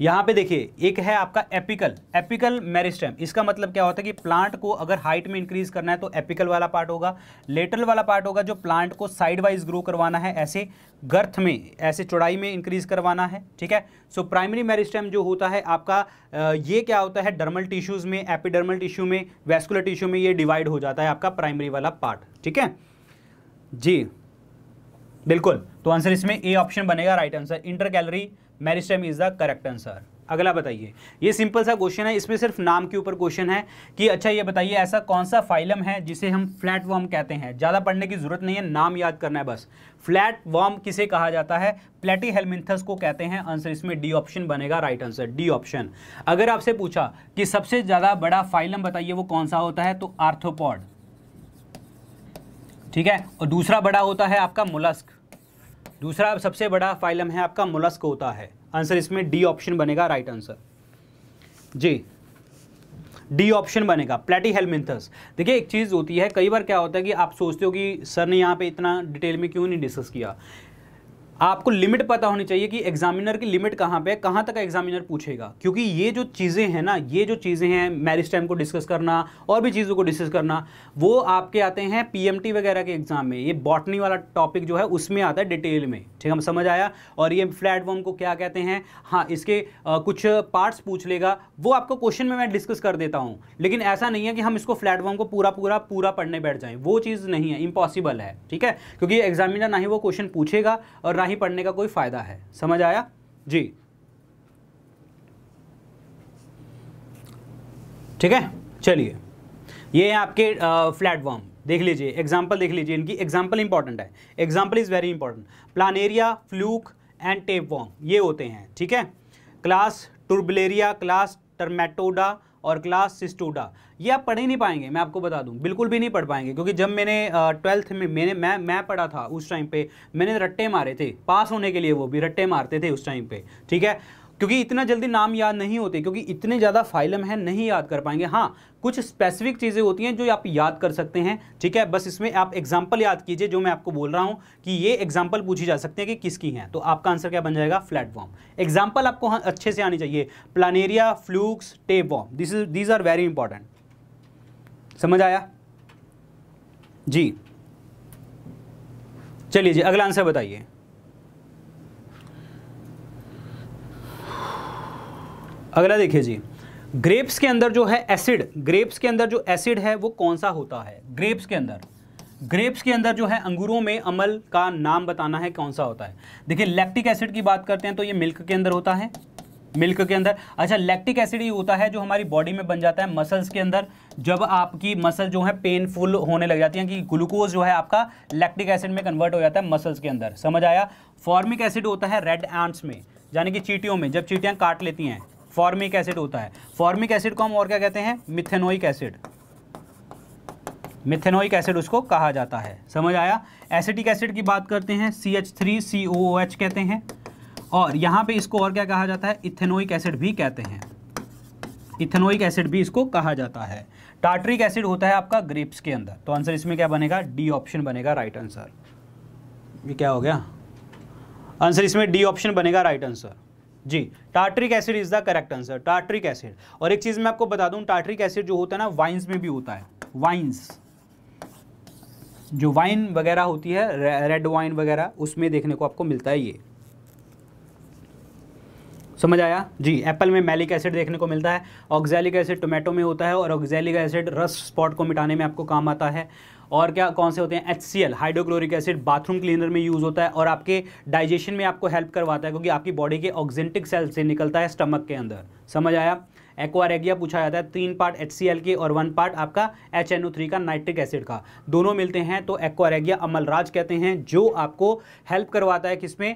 यहाँ पे देखिए एक है आपका एपिकल एपिकल मेरिस्टेम इसका मतलब क्या होता है कि प्लांट को अगर हाइट में इंक्रीज करना है तो एपिकल वाला पार्ट होगा लेटरल वाला पार्ट होगा जो प्लांट को साइड वाइज ग्रो करवाना है ऐसे गर्थ में ऐसे चौड़ाई में इंक्रीज करवाना है ठीक है सो प्राइमरी मेरिस्टेम जो होता है आपका ये क्या होता है डर्मल टिश्यूज़ में एपिडर्मल टिश्यू में वेस्कुलर टिश्यू में ये डिवाइड हो जाता है आपका प्राइमरी वाला पार्ट ठीक है जी बिल्कुल तो आंसर इसमें ए ऑप्शन बनेगा right answer intercalary meristem is the correct answer अगला बताइए ये सिंपल सा क्वेश्चन है इसमें सिर्फ नाम के ऊपर क्वेश्चन है कि अच्छा ये बताइए ऐसा कौन सा फाइलम है जिसे हम फ्लैट वॉर्म कहते हैं ज़्यादा पढ़ने की ज़रूरत नहीं है नाम याद करना है बस फ्लैट वॉर्म किसे कहा जाता है प्लेटी हेलमिंथस को कहते हैं आंसर इसमें डी ऑप्शन बनेगा राइट आंसर डी ऑप्शन अगर आपसे पूछा कि सबसे ज़्यादा बड़ा फाइलम बताइए वो कौन सा होता है तो आर्थोपॉड ठीक है और दूसरा बड़ा होता है आपका मुलस्क दूसरा सबसे बड़ा फाइलम है आपका मुलस्क होता है आंसर इसमें डी ऑप्शन बनेगा राइट आंसर जी डी ऑप्शन बनेगा प्लेटी हेलमिंथस देखिए एक चीज़ होती है कई बार क्या होता है कि आप सोचते हो कि सर ने यहाँ पे इतना डिटेल में क्यों नहीं डिस्कस किया आपको लिमिट पता होनी चाहिए कि एग्जामिनर की लिमिट कहाँ पे है कहाँ तक एग्जामिनर पूछेगा क्योंकि ये जो चीज़ें हैं ना ये जो चीज़ें हैं मैरिज टाइम को डिस्कस करना और भी चीज़ों को डिस्कस करना वो आपके आते हैं पीएमटी वगैरह के एग्जाम में ये बॉटनी वाला टॉपिक जो है उसमें आता है डिटेल में ठीक हम समझ आया और ये वॉर्म को क्या कहते हैं हाँ इसके आ, कुछ पार्ट्स पूछ लेगा वो आपको क्वेश्चन में मैं डिस्कस कर देता हूँ लेकिन ऐसा नहीं है कि हम इसको प्लेटफॉर्म को पूरा पूरा पूरा पढ़ने बैठ जाएँ वो चीज़ नहीं है इम्पॉसिबल है ठीक है क्योंकि एग्जामिनर ना ही वो क्वेश्चन पूछेगा और ना ही पढ़ने का कोई फ़ायदा है समझ आया जी ठीक है चलिए ये है आपके फ्लैटफॉर्म देख लीजिए एग्जाम्पल देख लीजिए इनकी एग्जाम्पल इंपॉर्टेंट है example is very important planaria fluke and tapeworm ये होते हैं ठीक है क्लास टर्बलेरिया क्लास टर्मेटोडा और क्लास सिस्टोडा ये आप पढ़ ही नहीं पाएंगे मैं आपको बता दूं बिल्कुल भी नहीं पढ़ पाएंगे क्योंकि जब मैंने ट्वेल्थ में मैंने मैं मैं पढ़ा था उस टाइम पे मैंने रट्टे मारे थे पास होने के लिए वो भी रट्टे मारते थे उस टाइम पे ठीक है क्योंकि इतना जल्दी नाम याद नहीं होते क्योंकि इतने ज़्यादा फाइलम है नहीं याद कर पाएंगे हाँ कुछ स्पेसिफिक चीज़ें होती हैं जो आप याद कर सकते हैं ठीक है बस इसमें आप एग्जाम्पल याद कीजिए जो मैं आपको बोल रहा हूँ कि ये एग्जाम्पल पूछी जा सकती है कि किसकी हैं तो आपका आंसर क्या बन जाएगा फ्लैटवॉर्म एग्जाम्पल आपको हाँ, अच्छे से आनी चाहिए planaria flukes tapeworm this is these are very important समझ आया जी चलिए जी अगला आंसर बताइए अगला देखिए जी ग्रेप्स के अंदर जो है एसिड ग्रेप्स के अंदर जो एसिड है वो कौन सा होता है ग्रेप्स के अंदर ग्रेप्स के अंदर जो है अंगूरों में अमल का नाम बताना है कौन सा होता है देखिए लैक्टिक एसिड की बात करते हैं तो ये मिल्क के अंदर होता है मिल्क के अंदर अच्छा लैक्टिक एसिड ये होता है जो हमारी बॉडी में बन जाता है मसल्स के अंदर जब आपकी मसल जो है पेनफुल होने लग जाती है कि ग्लूकोज जो है आपका लैक्टिक एसिड में कन्वर्ट हो जाता है मसल्स के अंदर समझ आया फॉर्मिक एसिड होता है रेड एंट्स में यानी कि चीटियों में जब चीटियाँ काट लेती हैं फॉर्मिक एसिड होता है फॉर्मिक एसिड को हम और क्या कहते हैं मिथेनोइक एसिड मिथेनोइक एसिड उसको कहा जाता है समझ आया एसिटिक एसिड की बात करते हैं C H three C O H कहते हैं और यहाँ पे इसको और क्या कहा जाता है इथेनोइक एसिड भी कहते हैं इथेनोइक एसिड भी इसको कहा जाता है टार्ट्रिक एसिड होता है आपका ग्रेप्स के अंदर तो आंसर इसमें क्या बनेगा डी ऑप्शन बनेगा राइट आंसर ये क्या हो गया आंसर इसमें डी ऑप्शन बनेगा राइट आंसर जी tartaric acid is the correct answer tartaric acid और एक चीज मैं आपको बता दूं टार्ट्रिक एसिड जो होता है ना वाइन्स में भी होता है वाइन्स जो वाइन वगैरह होती है रेड वाइन वगैरह उसमें देखने को आपको मिलता है ये समझ आया जी एप्पल में मैलिक एसिड देखने को मिलता है ऑक्जैलिक एसिड टोमेटो में होता है और ऑक्जैलिक एसिड रस स्पॉट को मिटाने में आपको काम आता है और क्या कौन से होते हैं H C L hydrochloric acid bathroom cleaner में यूज़ होता है और आपके डाइजेशन में आपको हेल्प करवाता है क्योंकि आपकी बॉडी के ऑक्जेंटिक सेल से निकलता है स्टमक के अंदर समझ आया एक्वारेगिया पूछा जाता है तीन पार्ट एच सी एल के और वन पार्ट आपका एच एन ओ थ्री का नाइट्रिक एसिड का दोनों मिलते हैं तो एक्वारेगिया अमलराज कहते हैं जो आपको हेल्प करवाता है किसमें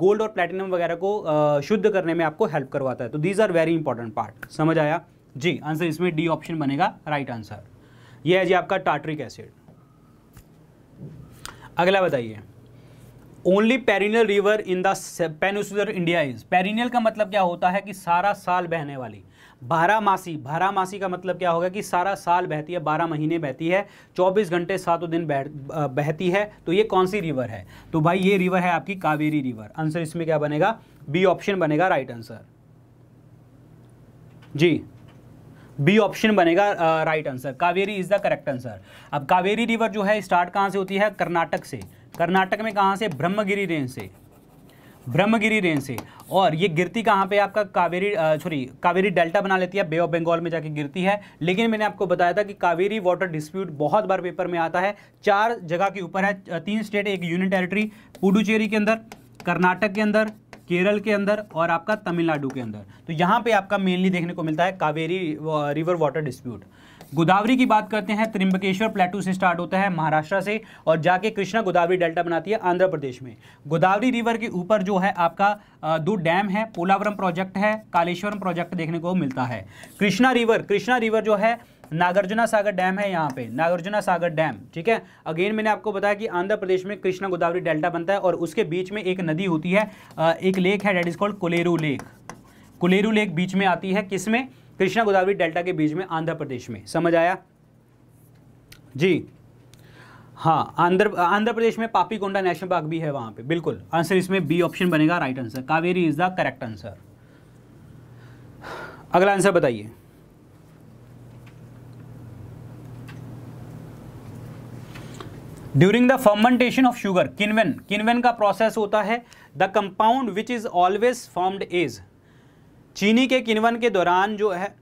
गोल्ड और प्लेटिनम वगैरह को शुद्ध करने में आपको हेल्प करवाता है तो these are very important part समझ आया जी आंसर इसमें डी ऑप्शन बनेगा राइट आंसर यह है जी आपका टाट्रिक एसिड अगला बताइए only perennial river in the India is perennial का मतलब क्या होता है कि सारा साल बहने वाली बारामासी बारामासी का मतलब क्या होगा कि सारा साल बहती है बारह महीने बहती है चौबीस घंटे सातों दिन बह बहती है तो ये कौन सी रिवर है तो भाई ये रिवर है आपकी कावेरी रिवर आंसर इसमें क्या बनेगा बी ऑप्शन बनेगा राइट आंसर जी बी ऑप्शन बनेगा right answer Kaveri is the correct answer अब कावेरी रिवर जो है स्टार्ट कहाँ से होती है कर्नाटक से कर्नाटक में कहाँ से ब्रह्मगिरी रेंज से ब्रह्मगिरी रेंज से और ये गिरती कहाँ पे आपका कावेरी सॉरी कावेरी डेल्टा बना लेती है बे ऑफ बंगाल में जाके गिरती है लेकिन मैंने आपको बताया था कि कावेरी वाटर डिस्प्यूट बहुत बार पेपर में आता है चार जगह के ऊपर है तीन स्टेट एक यूनियन टेरिटरी पुडुचेरी के अंदर कर्नाटक के अंदर केरल के अंदर और आपका तमिलनाडु के अंदर तो यहाँ पे आपका मेनली देखने को मिलता है Kaveri river water dispute Godavari की बात करते हैं त्रिंबकेश्वर प्लेटू से स्टार्ट होता है महाराष्ट्र से और जाके कृष्णा गोदावरी डेल्टा बनाती है आंध्र प्रदेश में गोदावरी रिवर के ऊपर जो है आपका दो डैम है पोलावरम प्रोजेक्ट है कालेश्वरम प्रोजेक्ट देखने को मिलता है कृष्णा रिवर कृष्णा रिवर जो है नागार्जुना सागर डैम है यहाँ पे नागार्जुना सागर डैम ठीक है अगेन मैंने आपको बताया कि आंध्र प्रदेश में कृष्णा गोदावरी डेल्टा बनता है और उसके बीच में एक नदी होती है एक लेक है that is called Kolleru lake Kolleru lake बीच में आती है किस में कृष्णा गोदावरी डेल्टा के बीच में आंध्र प्रदेश में समझ आया जी हाँ आंध्र आंध्र प्रदेश में पापीकोंडा नेशनल पार्क भी है वहां पे बिल्कुल आंसर इसमें बी ऑप्शन बनेगा right answer Kaveri is the correct answer अगला आंसर बताइए during the fermentation of sugar किनवेन किनवेन का प्रोसेस होता है the compound which is always formed is चीनी के किनवन के दौरान जो है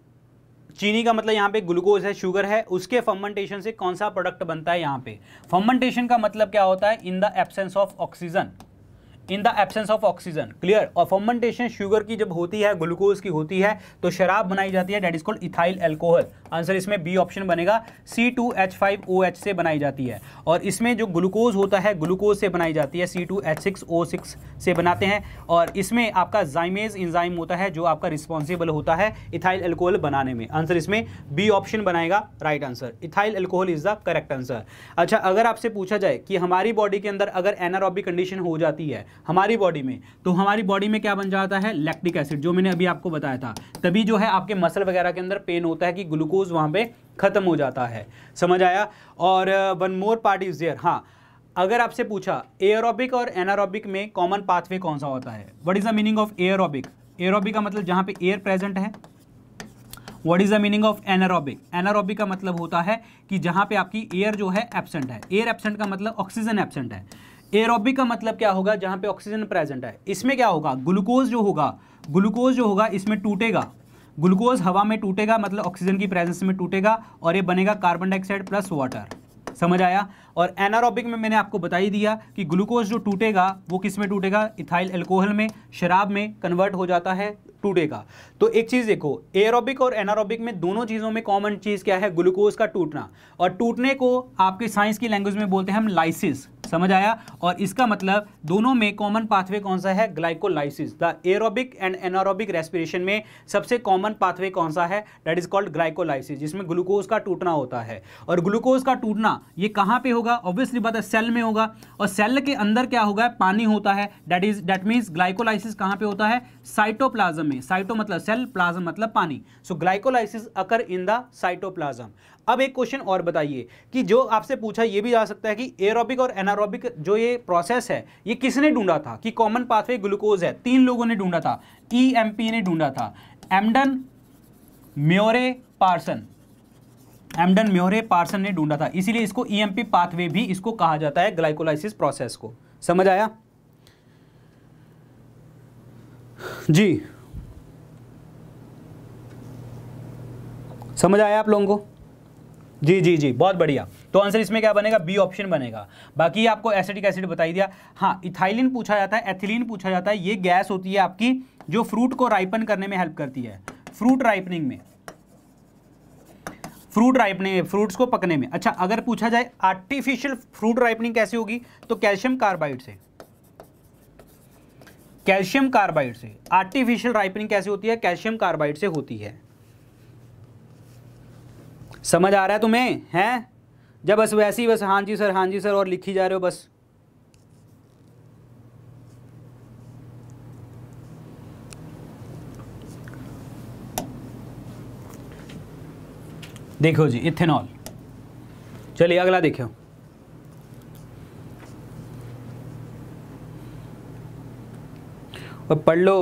चीनी का मतलब यहाँ पे ग्लूकोज है शुगर है उसके फर्मेंटेशन से कौन सा प्रोडक्ट बनता है यहाँ पे फर्मेंटेशन का मतलब क्या होता है in the absence of oxygen in the absence of oxygen clear और फर्मेंटेशन शुगर की जब होती है ग्लूकोज की होती है तो शराब बनाई जाती है that is called ethyl alcohol answer इसमें बी ऑप्शन बनेगा C two H five O H से बनाई जाती है और इसमें जो ग्लूकोज होता है ग्लूकोज से बनाई जाती है C two H six O six से बनाते हैं और इसमें आपका जाइमेज इंजाइम होता है जो आपका रिस्पॉन्सिबल होता है इथाइल एल्कोहल बनाने में आंसर इसमें बी ऑप्शन बनाएगा right answer ethyl alcohol is the correct answer अच्छा अगर आपसे पूछा जाए कि हमारी बॉडी के अंदर अगर एनारोबिक कंडीशन हो जाती है हमारी बॉडी में तो हमारी बॉडी में क्या बन जाता है लैक्टिक एसिड जो मैंने अभी आपको बताया था तभी जो है आपके मसल वगैरह के अंदर पेन होता है कि ग्लूकोज वहाँ पर ख़त्म हो जाता है समझ आया और one more part is there हाँ अगर आपसे पूछा एयरोबिक और एनारोबिक में कॉमन पाथवे कौन सा होता है what is the meaning of aerobic aerobic का मतलब जहाँ पे एयर प्रेजेंट है what is the meaning of anaerobic anaerobic का मतलब होता है कि जहाँ पे आपकी एयर जो है एबसेंट है एयर एबसेंट का मतलब ऑक्सीजन एबसेंट है एरोबिक का मतलब क्या होगा जहाँ पे ऑक्सीजन प्रेजेंट है इसमें क्या होगा ग्लूकोज जो होगा ग्लूकोज जो होगा इसमें टूटेगा ग्लूकोज हवा में टूटेगा मतलब ऑक्सीजन की प्रेजेंस में टूटेगा और ये बनेगा कार्बन डाइऑक्साइड प्लस वाटर समझ आया और एनारोबिक में मैंने आपको बता ही दिया कि ग्लूकोज जो टूटेगा वो किस में टूटेगा इथाइल एल्कोहल में शराब में कन्वर्ट हो जाता है टूटे का तो एक चीज़ देखो एरोबिक और एनारोबिक में दोनों चीज़ों में कॉमन चीज़ क्या है ग्लूकोज का टूटना और टूटने को आपकी साइंस की लैंग्वेज में बोलते हैं हम लाइसिस समझ आया और इसका मतलब दोनों में कॉमन पाथवे कौन सा है glycolysis the aerobic and anaerobic respiration में सबसे कॉमन पाथवे कौन सा है डेट इज कॉल्ड ग्लाइकोलाइसिस जिसमें ग्लूकोज का टूटना होता है और ग्लूकोज का टूटना ये कहाँ पे होगा ऑब्वियसली बात है सेल में होगा और सेल के अंदर क्या होगा पानी होता है that is that means glycolysis कहाँ पे होता है साइटोप्लाजम में साइटो मतलब सेल प्लाज्म मतलब पानी so glycolysis occur in the cytoplasm अब एक क्वेश्चन और बताइए कि जो आपसे पूछा ये भी जा सकता है कि एरोबिक और एनारोबिक जो ये प्रोसेस है ये किसने ढूंढा था कि कॉमन पाथवे ग्लूकोज है तीन लोगों ने ढूंढा था ई e ने ढूंढा था एमडन म्योरे पार्सन एमडन म्योरे पार्सन ने ढूंढा था इसीलिए इसको ईएमपी e पाथवे भी इसको कहा जाता है ग्लाइकोलाइसिस प्रोसेस को समझ आया जी समझ आया आप लोगों को जी जी जी बहुत बढ़िया तो आंसर इसमें क्या बनेगा बी ऑप्शन बनेगा बाकी आपको एसिडिक एसिड बताई दिया हाँ इथाइलिन पूछा जाता है एथिलीन पूछा जाता है ये गैस होती है आपकी जो फ्रूट को राइपन करने में हेल्प करती है फ्रूट राइपनिंग में फ्रूट राइपनिंग फ्रूट्स को पकने में अच्छा अगर पूछा जाए आर्टिफिशियल फ्रूट राइपनिंग कैसे होगी तो कैल्शियम कार्बाइड से कैल्शियम कार्बाइड से आर्टिफिशियल राइपनिंग कैसे होती है कैल्शियम कार्बाइड से होती है समझ आ रहा है तुम्हें हैं जब बस वैसे ही बस हाँ जी सर हाँ जी सर और लिखी जा रहे हो बस देखो जी इथेनॉल चलिए अगला देखो और पढ़ लो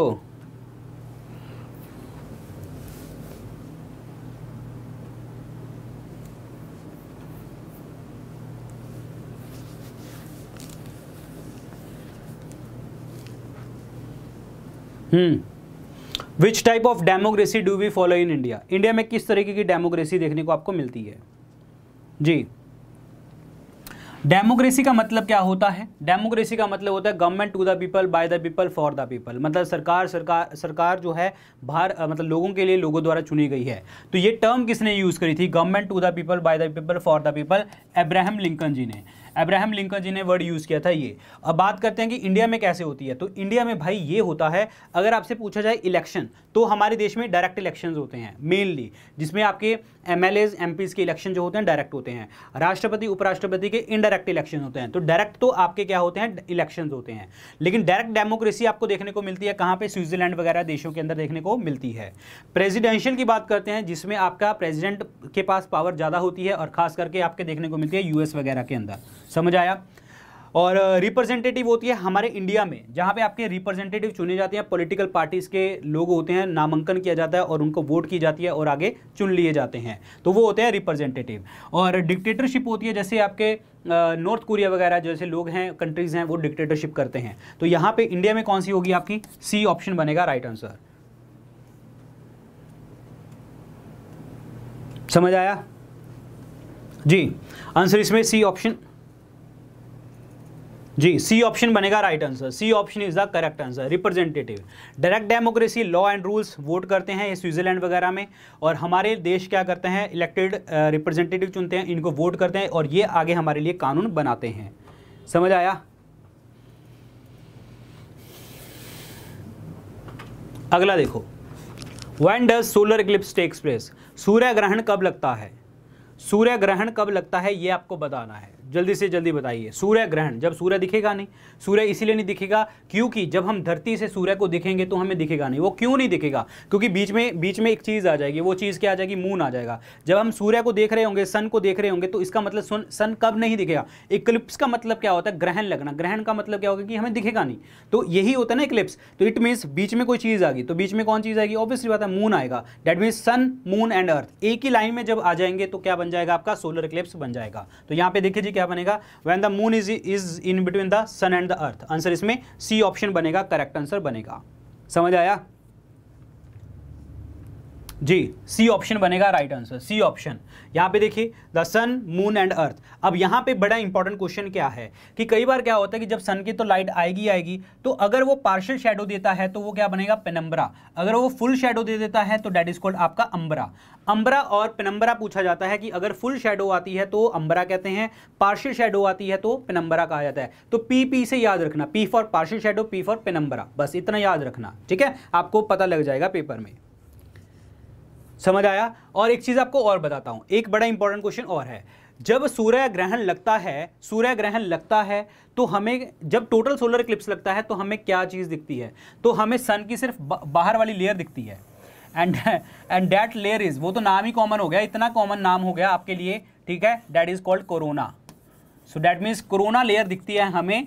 which type of democracy do we follow in India India में किस तरीके की डेमोक्रेसी देखने को आपको मिलती है जी डेमोक्रेसी का मतलब क्या होता है डेमोक्रेसी का मतलब होता है government to the people by the people for the people मतलब सरकार सरकार सरकार जो है बाहर मतलब लोगों के लिए लोगों द्वारा चुनी गई है तो ये टर्म किसने यूज़ करी थी government to the people by the people for the people Abraham Lincoln ji ने अब्राहम लिंकन जी ने वर्ड यूज़ किया था ये अब बात करते हैं कि इंडिया में कैसे होती है तो इंडिया में भाई ये होता है अगर आपसे पूछा जाए इलेक्शन तो हमारे देश में डायरेक्ट इलेक्शन होते हैं मेनली जिसमें आपके एम एल के इलेक्शन जो होते हैं डायरेक्ट होते हैं राष्ट्रपति उपराष्ट्रपति के इनडायरेक्ट इलेक्शन होते हैं तो डायरेक्ट तो आपके क्या होते हैं इलेक्शन होते हैं लेकिन डायरेक्ट डेमोक्रेसी आपको देखने को मिलती है कहाँ पर स्विट्जरलैंड वगैरह देशों के अंदर देखने को मिलती है प्रेजिडेंशियल की बात करते हैं जिसमें आपका प्रेजिडेंट के पास पावर ज़्यादा होती है और खास करके आपके देखने को मिलती है यूएस वगैरह के अंदर समझ आया और रिप्रेजेंटेटिव होती है हमारे इंडिया में जहाँ पे आपके रिप्रेजेंटेटिव चुने जाते हैं पॉलिटिकल पार्टीज़ के लोग होते हैं नामांकन किया जाता है और उनको वोट की जाती है और आगे चुन लिए जाते हैं तो वो होते हैं रिप्रेजेंटेटिव और डिक्टेटरशिप होती है जैसे आपके नॉर्थ कोरिया वगैरह जैसे लोग हैं कंट्रीज़ हैं वो डिक्टेटरशिप करते हैं तो यहाँ पर इंडिया में कौन सी होगी आपकी सी ऑप्शन बनेगा राइट आंसर समझ आया जी आंसर इसमें सी ऑप्शन जी सी ऑप्शन बनेगा right answer C option is the correct answer representative direct democracy law and rules vote करते हैं ये स्विट्जरलैंड वगैरह में और हमारे देश क्या करते हैं इलेक्टेड रिप्रेजेंटेटिव uh, चुनते हैं इनको वोट करते हैं और ये आगे हमारे लिए कानून बनाते हैं समझ आया अगला देखो when does solar eclipse takes place सूर्य ग्रहण कब लगता है सूर्य ग्रहण कब लगता है ये आपको बताना है जल्दी से जल्दी बताइए सूर्य ग्रहण जब सूर्य दिखेगा नहीं सूर्य इसीलिए नहीं दिखेगा क्योंकि जब हम धरती से सूर्य को दिखेंगे तो हमें दिखेगा नहीं वो क्यों नहीं दिखेगा क्योंकि बीच में बीच में एक चीज़ आ जाएगी वो चीज़ क्या आ जाएगी मून आ जाएगा जब हम सूर्य को देख रहे होंगे सन को देख रहे होंगे तो इसका मतलब सन सन कब नहीं दिखेगा इक्लिप्स का मतलब क्या होता है ग्रहण लगना ग्रहण का मतलब क्या होगा कि हमें दिखेगा नहीं तो यही होता है ना इक्लिप्स तो इट मीन्स बीच में कोई चीज़ आ गई तो बीच में कौन चीज़ आएगी ऑब्वियसली बात है मून आएगा that means sun moon and earth एक ही लाइन में जब आ जाएंगे तो क्या बन जाएगा आपका सोलर इक्लिप्स बन जाएगा तो यहाँ पे देखिए जी क्या क्या बनेगा when the moon is is in between the sun and the earth answer इसमें सी ऑप्शन बनेगा करेक्ट आंसर बनेगा समझ आया जी सी ऑप्शन बनेगा राइट आंसर सी ऑप्शन यहाँ पे देखिए the sun moon and earth अब यहाँ पे बड़ा इंपॉर्टेंट क्वेश्चन क्या है कि कई बार क्या होता है कि जब सन की तो लाइट आएगी आएगी तो अगर वो पार्शियल शेडो देता है तो वो क्या बनेगा पेनम्बरा अगर वो फुल शेडो दे देता है तो डेट इज कॉल्ड आपका अम्बरा अम्बरा और पेनम्बरा पूछा जाता है कि अगर फुल शेडो आती है तो अम्बरा कहते हैं पार्शियल शेडो आती है तो पेनम्बरा कहा जाता है तो पी पी से याद रखना P for partial shadow P for penumbra बस इतना याद रखना ठीक है आपको पता लग जाएगा पेपर में समझ आया और एक चीज़ आपको और बताता हूँ एक बड़ा इंपॉर्टेंट क्वेश्चन और है जब सूर्य ग्रहण लगता है सूर्य ग्रहण लगता है तो हमें जब टोटल सोलर क्लिप्स लगता है तो हमें क्या चीज़ दिखती है तो हमें सन की सिर्फ बाहर वाली लेयर दिखती है and and that layer is वो तो नाम ही कॉमन हो गया इतना कॉमन नाम हो गया आपके लिए ठीक है that is called corona so that means corona layer दिखती है हमें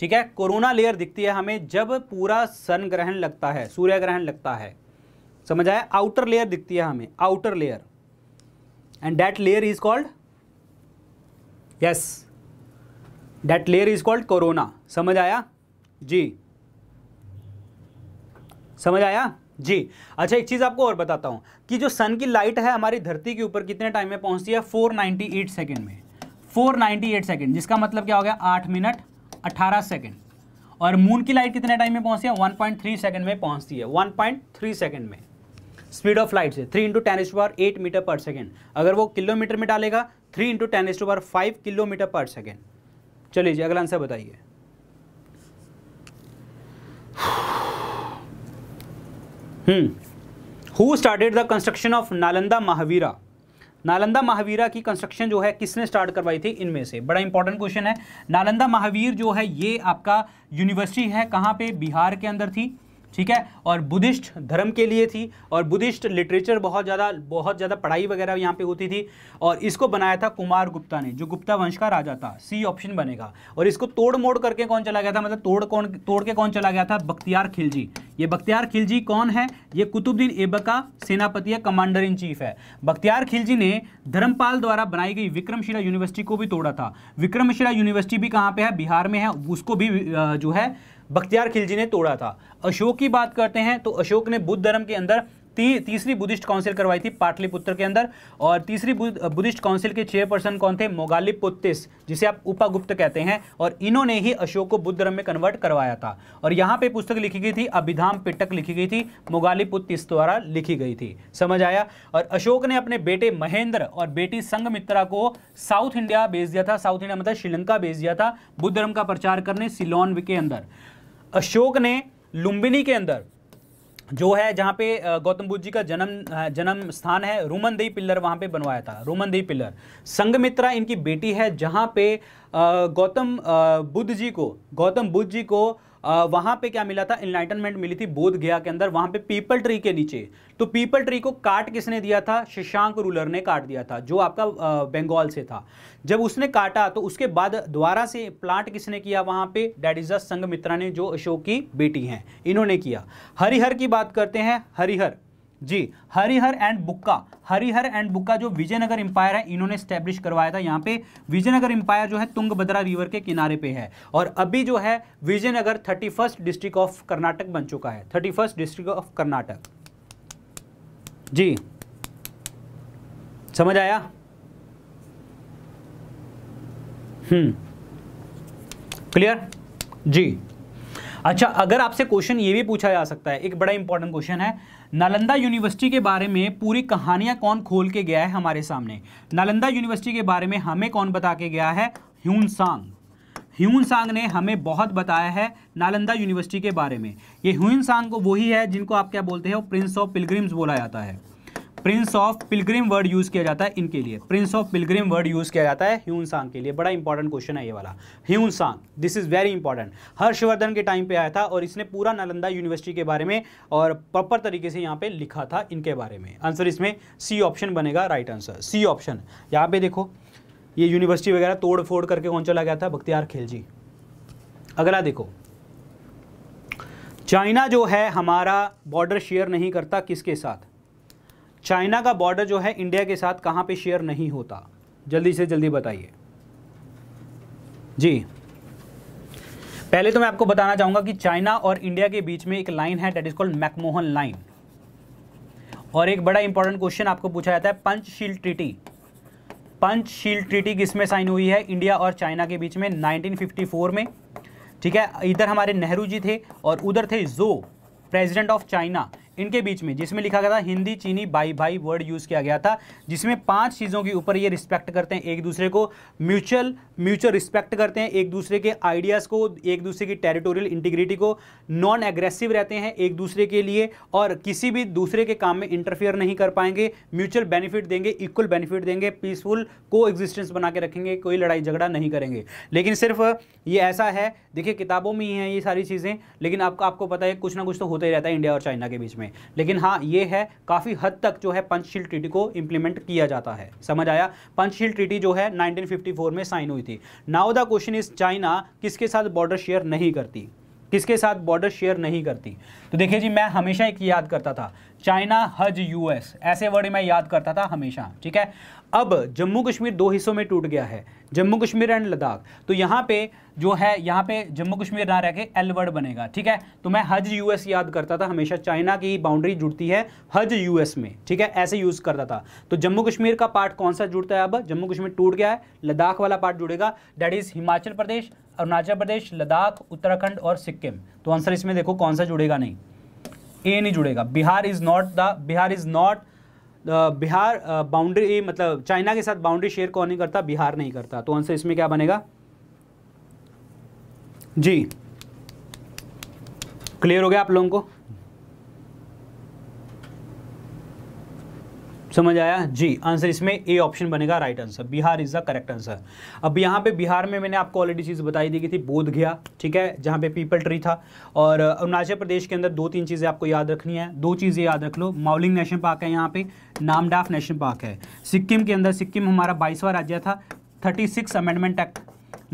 ठीक है कोरोना लेयर दिखती है हमें जब पूरा सन ग्रहण लगता है सूर्य ग्रहण लगता है समझ आया आउटर लेयर दिखती है हमें outer layer and that layer is called yes that layer is called corona समझ आया जी समझ आया जी अच्छा एक चीज़ आपको और बताता हूं कि जो सन की लाइट है हमारी धरती के ऊपर कितने टाइम में पहुंचती है 498 सेकेंड में 498 सेकेंड जिसका मतलब क्या हो गया आठ मिनट अट्ठारह सेकेंड और मून की लाइट कितने टाइम में पहुंचती है 1.3 सेकंड में पहुंचती है 1.3 सेकंड में स्पीड ऑफ लाइट से three into ten s eight metre per second अगर वो किलोमीटर में डालेगा three into ten s five kilometre per second चलिए अगला आंसर बताइए who started the construction of Nalanda Mahavihara Nalanda Mahavihara की कंस्ट्रक्शन जो है किसने स्टार्ट करवाई थी इनमें से बड़ा इंपॉर्टेंट क्वेश्चन है नालंदा महावीर जो है ये आपका यूनिवर्सिटी है कहाँ पे बिहार के अंदर थी ठीक है और बुद्धिस्ट धर्म के लिए थी और बुद्धिस्ट लिटरेचर बहुत ज़्यादा बहुत ज़्यादा पढ़ाई वगैरह यहाँ पे होती थी और इसको बनाया था कुमार गुप्ता ने जो गुप्ता वंश का राजा था सी ऑप्शन बनेगा और इसको तोड़ मोड़ करके कौन चला गया था मतलब तोड़ कौन तोड़ के कौन चला गया था बख्तियार खिलजी ये बख्तियार खिलजी कौन है ये कुतुबद्दीन ऐबक का सेनापति या कमांडर इन चीफ है बख्तियार खिलजी ने धर्मपाल द्वारा बनाई गई विक्रमशिला यूनिवर्सिटी को भी तोड़ा था विक्रमशिला यूनिवर्सिटी भी कहाँ पे है बिहार में है उसको भी जो है बख्तियार खिलजी ने तोड़ा था अशोक की बात करते हैं तो अशोक ने बुद्ध धर्म के अंदर ती, तीसरी बुद्धिस्ट काउंसिल करवाई थी पाटलिपुत्र के अंदर और तीसरी बुद्धिस्ट काउंसिल के चेयरपर्सन कौन थे मोगालिपुत्तिस जिसे आप उपागुप्त कहते हैं और इन्होंने ही अशोक को बुद्ध धर्म में कन्वर्ट करवाया था और यहाँ पे पुस्तक लिखी गई थी अभिधाम पिटक लिखी गई थी मोगालिपुत्तिस द्वारा लिखी गई थी समझ आया और अशोक ने अपने बेटे महेंद्र और बेटी संगमित्रा को साउथ इंडिया भेज दिया था साउथ इंडिया मतलब श्रीलंका भेज दिया था बुद्ध धर्म का प्रचार करने सिलोन के अंदर अशोक ने लुम्बिनी के अंदर जो है जहाँ पे गौतम बुद्ध जी का जन्म जन्म स्थान है रोमनदेई पिल्लर वहाँ पे बनवाया था रोमनदेही पिल्लर संगमित्रा इनकी बेटी है जहाँ पे गौतम बुद्ध जी को गौतम बुद्ध जी को वहाँ पे क्या मिला था इनलाइटनमेंट मिली थी बोध गया के अंदर वहां पे पीपल ट्री के नीचे तो पीपल ट्री को काट किसने दिया था शशांक रूलर ने काट दिया था जो आपका बंगाल से था जब उसने काटा तो उसके बाद द्वारा से प्लांट किसने किया वहाँ पे डैट इज द संघमित्रा ने जो अशोक की बेटी हैं इन्होंने किया हरिहर की बात करते हैं हरिहर जी हरिहर एंड बुक्का हरिहर एंड बुक्का जो विजयनगर एम्पायर है इन्होंने स्टैब्लिश करवाया था यहाँ पे विजयनगर एम्पायर जो है तुंगभद्रा रिवर के किनारे पे है और अभी जो है Vijayanagara thirty district of Karnataka बन चुका है थर्टी डिस्ट्रिक्ट ऑफ कर्नाटक जी समझ आया हम्म क्लियर जी अच्छा अगर आपसे क्वेश्चन ये भी पूछा जा सकता है एक बड़ा इंपॉर्टेंट क्वेश्चन है नालंदा यूनिवर्सिटी के बारे में पूरी कहानियां कौन खोल के गया है हमारे सामने नालंदा यूनिवर्सिटी के बारे में हमें कौन बता के गया है ह्यून सांग ह्यून सांग ने हमें बहुत बताया है नालंदा यूनिवर्सिटी के बारे में ये ह्यून सांग को वही है जिनको आप क्या बोलते हैं प्रिंस ऑफ पिलग्रिम्स बोला जाता है prince of pilgrim word use किया जाता है इनके लिए prince of pilgrim word use किया जाता है ह्यून सांग के लिए बड़ा इंपॉर्टेंट क्वेश्चन है ये वाला Hiuen Tsang this is very important Harshavardhana के टाइम पे आया था और इसने पूरा नालंदा यूनिवर्सिटी के बारे में और प्रॉपर तरीके से यहाँ पे लिखा था इनके बारे में आंसर इसमें सी ऑप्शन बनेगा राइट आंसर सी ऑप्शन यहाँ पे देखो ये यूनिवर्सिटी वगैरह तोड़ फोड़ करके कौन चला गया था बख्तियार खिलजी अगला देखो चाइना जो है हमारा बॉर्डर शेयर नहीं करता किसके साथ चाइना का बॉर्डर जो है इंडिया के साथ कहाँ पे शेयर नहीं होता जल्दी से जल्दी बताइए जी पहले तो मैं आपको बताना चाहूंगा कि चाइना और इंडिया के बीच में एक लाइन है that is called McMahon line और एक बड़ा इंपॉर्टेंट क्वेश्चन आपको पूछा जाता है पंचशील ट्रिटी पंचशील ट्रिटी किसमें साइन हुई है इंडिया और चाइना के बीच में 1954 में ठीक है इधर हमारे नेहरू जी थे और उधर थे जो प्रेसिडेंट ऑफ चाइना इनके बीच में जिसमें लिखा गया था हिंदी चीनी बाई भाई वर्ड यूज़ किया गया था जिसमें पांच चीज़ों के ऊपर ये रिस्पेक्ट करते हैं एक दूसरे को म्यूचुअल म्यूचुअल रिस्पेक्ट करते हैं एक दूसरे के आइडियाज़ को एक दूसरे की टेरिटोरियल इंटीग्रिटी को नॉन एग्रेसिव रहते हैं एक दूसरे के लिए और किसी भी दूसरे के काम में इंटरफेयर नहीं कर पाएंगे म्यूचुअल बेनिफिट देंगे इक्वल बेनिफिट देंगे पीसफुल को एग्जिस्टेंस बना के रखेंगे कोई लड़ाई झगड़ा नहीं करेंगे लेकिन सिर्फ ये ऐसा है देखिए किताबों में ही है ये सारी चीज़ें लेकिन आपको आपको पता है कुछ ना कुछ तो होता ही रहता है इंडिया और चाइना के बीच में में लेकिन हाँ ये है काफ़ी हद तक जो है पंचशील ट्रीटी को इम्प्लीमेंट किया जाता है समझ आया पंचशील ट्रीटी जो है 1954 में साइन हुई थी now the question is China किसके साथ बॉर्डर शेयर नहीं करती किसके साथ बॉर्डर शेयर नहीं करती तो देखिए जी मैं हमेशा एक याद करता था चाइना हज यूएस ऐसे वर्ड मैं याद करता था हमेशा ठीक है अब जम्मू कश्मीर दो हिस्सों में टूट गया है जम्मू कश्मीर एंड लद्दाख तो यहाँ पे जो है यहाँ पे जम्मू कश्मीर ना रह के एल वर्ड बनेगा ठीक है तो मैं हज यूएस याद करता था हमेशा चाइना की बाउंड्री जुड़ती है हज यूएस में ठीक है ऐसे यूज़ करता था तो जम्मू कश्मीर का पार्ट कौन सा जुड़ता है अब जम्मू कश्मीर टूट गया है लद्दाख वाला पार्ट जुड़ेगा दैट इज़ हिमाचल प्रदेश अरुणाचल प्रदेश लद्दाख उत्तराखंड और सिक्किम तो आंसर इसमें देखो कौन सा जुड़ेगा नहीं ए नहीं जुड़ेगा Bihar is not the Bihar is not Bihar boundary मतलब चाइना के साथ बाउंड्री शेयर कौन नहीं करता बिहार नहीं करता तो आंसर इसमें क्या बनेगा जी क्लियर हो गया आप लोगों को समझ आया जी आंसर इसमें ए ऑप्शन बनेगा right answer Bihar is the correct answer अब यहाँ पे बिहार में मैंने आपको ऑलरेडी चीज़ बताई दी गई थी बोध गया ठीक है जहाँ पे पीपल ट्री था और अरुणाचल प्रदेश के अंदर दो तीन चीज़ें आपको याद रखनी है दो चीज़ें याद रख लो माउलिंग नेशनल पार्क है यहाँ पे नामडाफ नेशनल पार्क है सिक्किम के अंदर सिक्किम हमारा बाईसवा राज्य था थर्टी सिक्स अमेंडमेंट एक्ट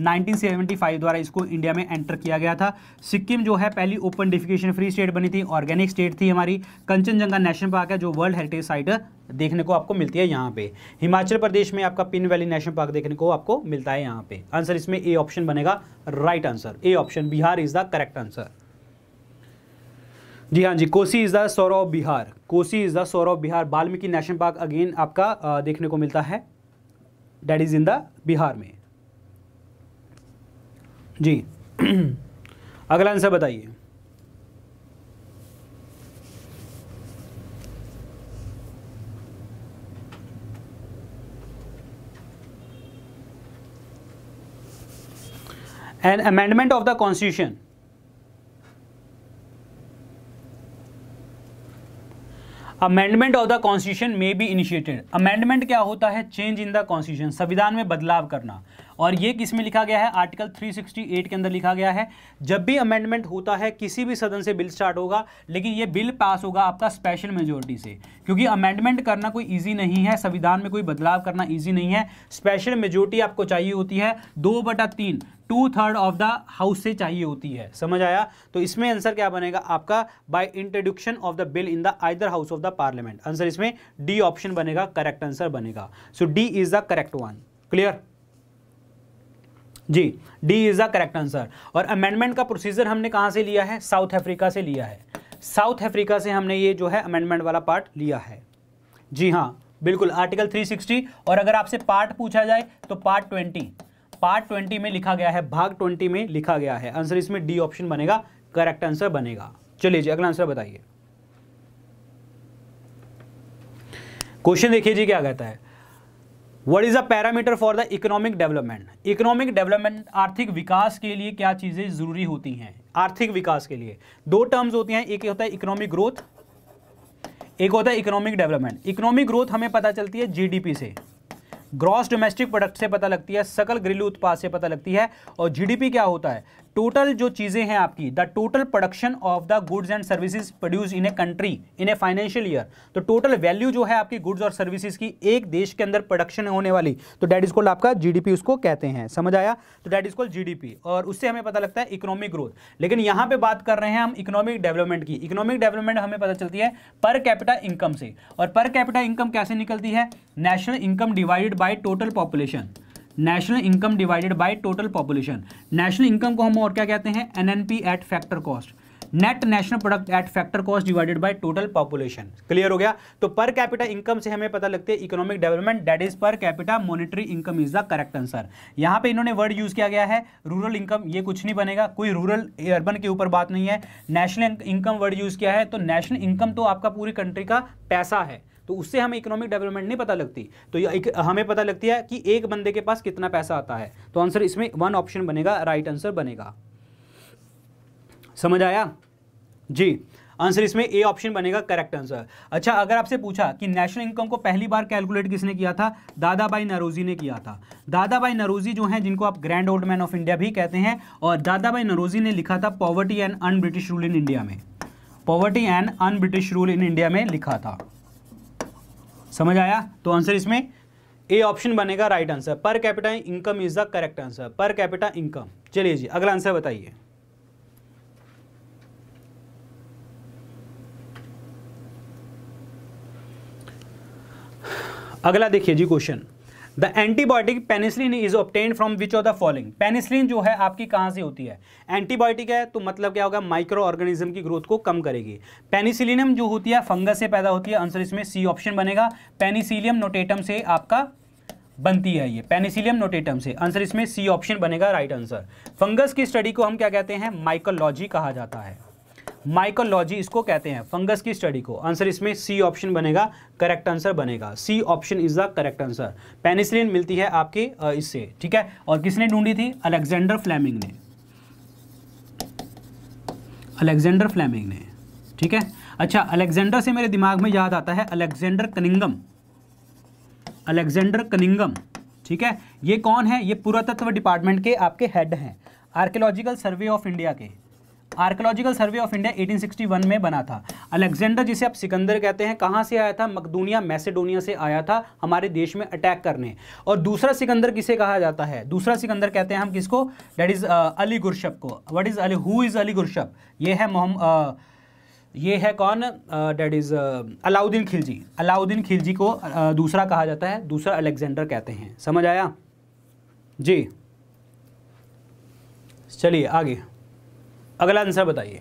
1975 द्वारा इसको इंडिया में एंटर किया गया था सिक्किम जो है पहली ओपन डिफिकेशन फ्री स्टेट बनी थी ऑर्गेनिक स्टेट थी हमारी कंचनजंगा नेशनल पार्क है जो वर्ल्ड हेरिटेज साइट देखने को आपको मिलती है यहाँ पे हिमाचल प्रदेश में आपका पिन वैली नेशनल पार्क देखने को आपको मिलता है यहाँ पे आंसर इसमें ए ऑप्शन बनेगा right answer A option Bihar is the correct answer जी हाँ जी Kosi is the sorrow Bihar Kosi is the sorrow Bihar Valmiki national park again आपका देखने को मिलता है that is in the Bihar में जी अगला आंसर बताइए an amendment of the constitution amendment of the constitution में बी इनिशिएटेड अमेंडमेंट क्या होता है चेंज इन द कॉन्स्टिट्यूशन संविधान में बदलाव करना और ये किस में लिखा गया है आर्टिकल 368 के अंदर लिखा गया है जब भी अमेंडमेंट होता है किसी भी सदन से बिल स्टार्ट होगा लेकिन ये बिल पास होगा आपका स्पेशल मेजोरिटी से क्योंकि अमेंडमेंट करना कोई ईजी नहीं है संविधान में कोई बदलाव करना ईजी नहीं है स्पेशल मेजोरिटी आपको चाहिए होती है दो बटा तीन two third of the house से चाहिए होती है समझ आया तो इसमें आंसर क्या बनेगा आपका by introduction of the bill in the either house of the parliament answer इसमें डी ऑप्शन बनेगा करेक्ट आंसर बनेगा so D is the correct one clear जी D is the correct answer और अमेंडमेंट का procedure हमने कहाँ से लिया है साउथ अफ्रीका से लिया है साउथ अफ्रीका से हमने ये जो है अमेंडमेंट वाला पार्ट लिया है जी हाँ बिल्कुल आर्टिकल 360 और अगर आपसे पार्ट पूछा जाए तो पार्ट 20 पार्ट 20 में लिखा गया है भाग 20 में लिखा गया है आंसर इसमें डी ऑप्शन बनेगा करेक्ट आंसर बनेगा चलिए जी अगला आंसर बताइए क्वेश्चन देखिए जी क्या कहता है what is a parameter for the economic development economic development आर्थिक विकास के लिए क्या चीज़ें ज़रूरी होती हैं आर्थिक विकास के लिए दो टर्म्स होती हैं एक होता है इकोनॉमिक ग्रोथ एक होता है इकोनॉमिक डेवलपमेंट इकोनॉमिक ग्रोथ हमें पता चलती है जीडीपी से ग्रॉस डोमेस्टिक प्रोडक्ट से पता लगती है सकल घरेलू उत्पाद से पता लगती है और जीडीपी क्या होता है टोटल जो चीज़ें हैं आपकी the total production of the goods and services produce in a country in a financial year तो टोटल वैल्यू जो है आपकी गुड्स और सर्विसेज की एक देश के अंदर प्रोडक्शन होने वाली तो डेट इज कॉल्ड आपका जीडीपी उसको कहते हैं समझ आया तो डेट इज कॉल्ड जीडीपी और उससे हमें पता लगता है इकोनॉमिक ग्रोथ लेकिन यहां पर बात कर रहे हैं हम इकोनॉमिक डेवलपमेंट की इकोनॉमिक डेवलपमेंट हमें पता चलती है पर कैपिटा इनकम से और पर कैपिटा इनकम कैसे निकलती है national income divided by total population national income divided by total population national income को हम और क्या कहते हैं NNP at factor cost net national product at factor cost divided by total population clear हो गया तो पर कैपिटा इनकम से हमें पता लगता है economic development that is per capita monetary income is the correct answer यहाँ पे इन्होंने वर्ड यूज किया गया है रूरल इनकम ये कुछ नहीं बनेगा कोई रूरल अर्बन के ऊपर बात नहीं है नेशनल इनकम वर्ड यूज किया है तो नेशनल इनकम तो आपका पूरी कंट्री का पैसा है तो उससे हमें इकोनॉमिक डेवलपमेंट नहीं पता लगती तो एक, हमें पता लगती है कि एक बंदे के पास कितना पैसा आता है तो आंसर इसमें वन ऑप्शन बनेगा राइट आंसर बनेगा समझ आया जी आंसर इसमें ए ऑप्शन बनेगा करेक्ट आंसर अच्छा अगर आपसे पूछा कि नेशनल इनकम को पहली बार कैलकुलेट किसने किया था दादाबाई नरोजी ने किया था दादाबाई नरोजी जो हैं जिनको आप grand old man of India भी कहते हैं और दादाबाई नरोजी ने लिखा था poverty and un British rule in India में poverty and un British rule in India में लिखा था समझ आया तो आंसर इसमें ए ऑप्शन बनेगा right answer per capita income is the correct answer per capita income चलिए जी अगला आंसर बताइए अगला देखिए जी question the antibiotic penicillin is obtain from which of the following penicillin जो है आपकी कहाँ से होती है एंटीबायोटिक है तो मतलब क्या होगा माइक्रो ऑर्गेनिज्म की ग्रोथ को कम करेगी पेनिसिलिनम जो होती है फंगस से पैदा होती है आंसर इसमें सी ऑप्शन बनेगा पेनिसिलियम नोटेटम से आपका बनती है ये पेनिसिलियम नोटेटम से आंसर इसमें सी ऑप्शन बनेगा राइट आंसर फंगस की स्टडी को हम क्या कहते हैं माइकोलॉजी कहा जाता है माइकोलॉजी इसको कहते हैं फंगस की स्टडी को आंसर इसमें सी ऑप्शन बनेगा करेक्ट आंसर बनेगा C option is the correct answer penicillin मिलती है आपके इससे ठीक है और किसने ढूंढी थी अलेक्जेंडर फ्लैमिंग ने अलेक्जेंडर फ्लैमिंग ने ठीक है अच्छा अलेक्जेंडर से मेरे दिमाग में याद आता है अलेक्जेंडर कनिंगम अलेक्जेंडर कनिंगम ठीक है ये कौन है ये पुरातत्व डिपार्टमेंट के आपके हेड हैं आर्कियोलॉजिकल सर्वे ऑफ इंडिया के आर्कोलॉजिकल सर्वे ऑफ इंडिया 1861 में बना था अलेक्जेंडर जिसे आप सिकंदर कहते हैं कहाँ से आया था मकदूनिया मैसेडोनिया से आया था हमारे देश में अटैक करने और दूसरा सिकंदर किसे कहा जाता है दूसरा सिकंदर कहते हैं हम किसको that is uh, Ali Gurshasp को what is Ali who is Ali Gurshasp ये है मोहम्मद uh, ये है कौन that uh, is Alauddin Khilji Alauddin Khilji को uh, दूसरा कहा जाता है दूसरा अलेक्जेंडर कहते हैं समझ आया जी चलिए आगे अगला आंसर बताइए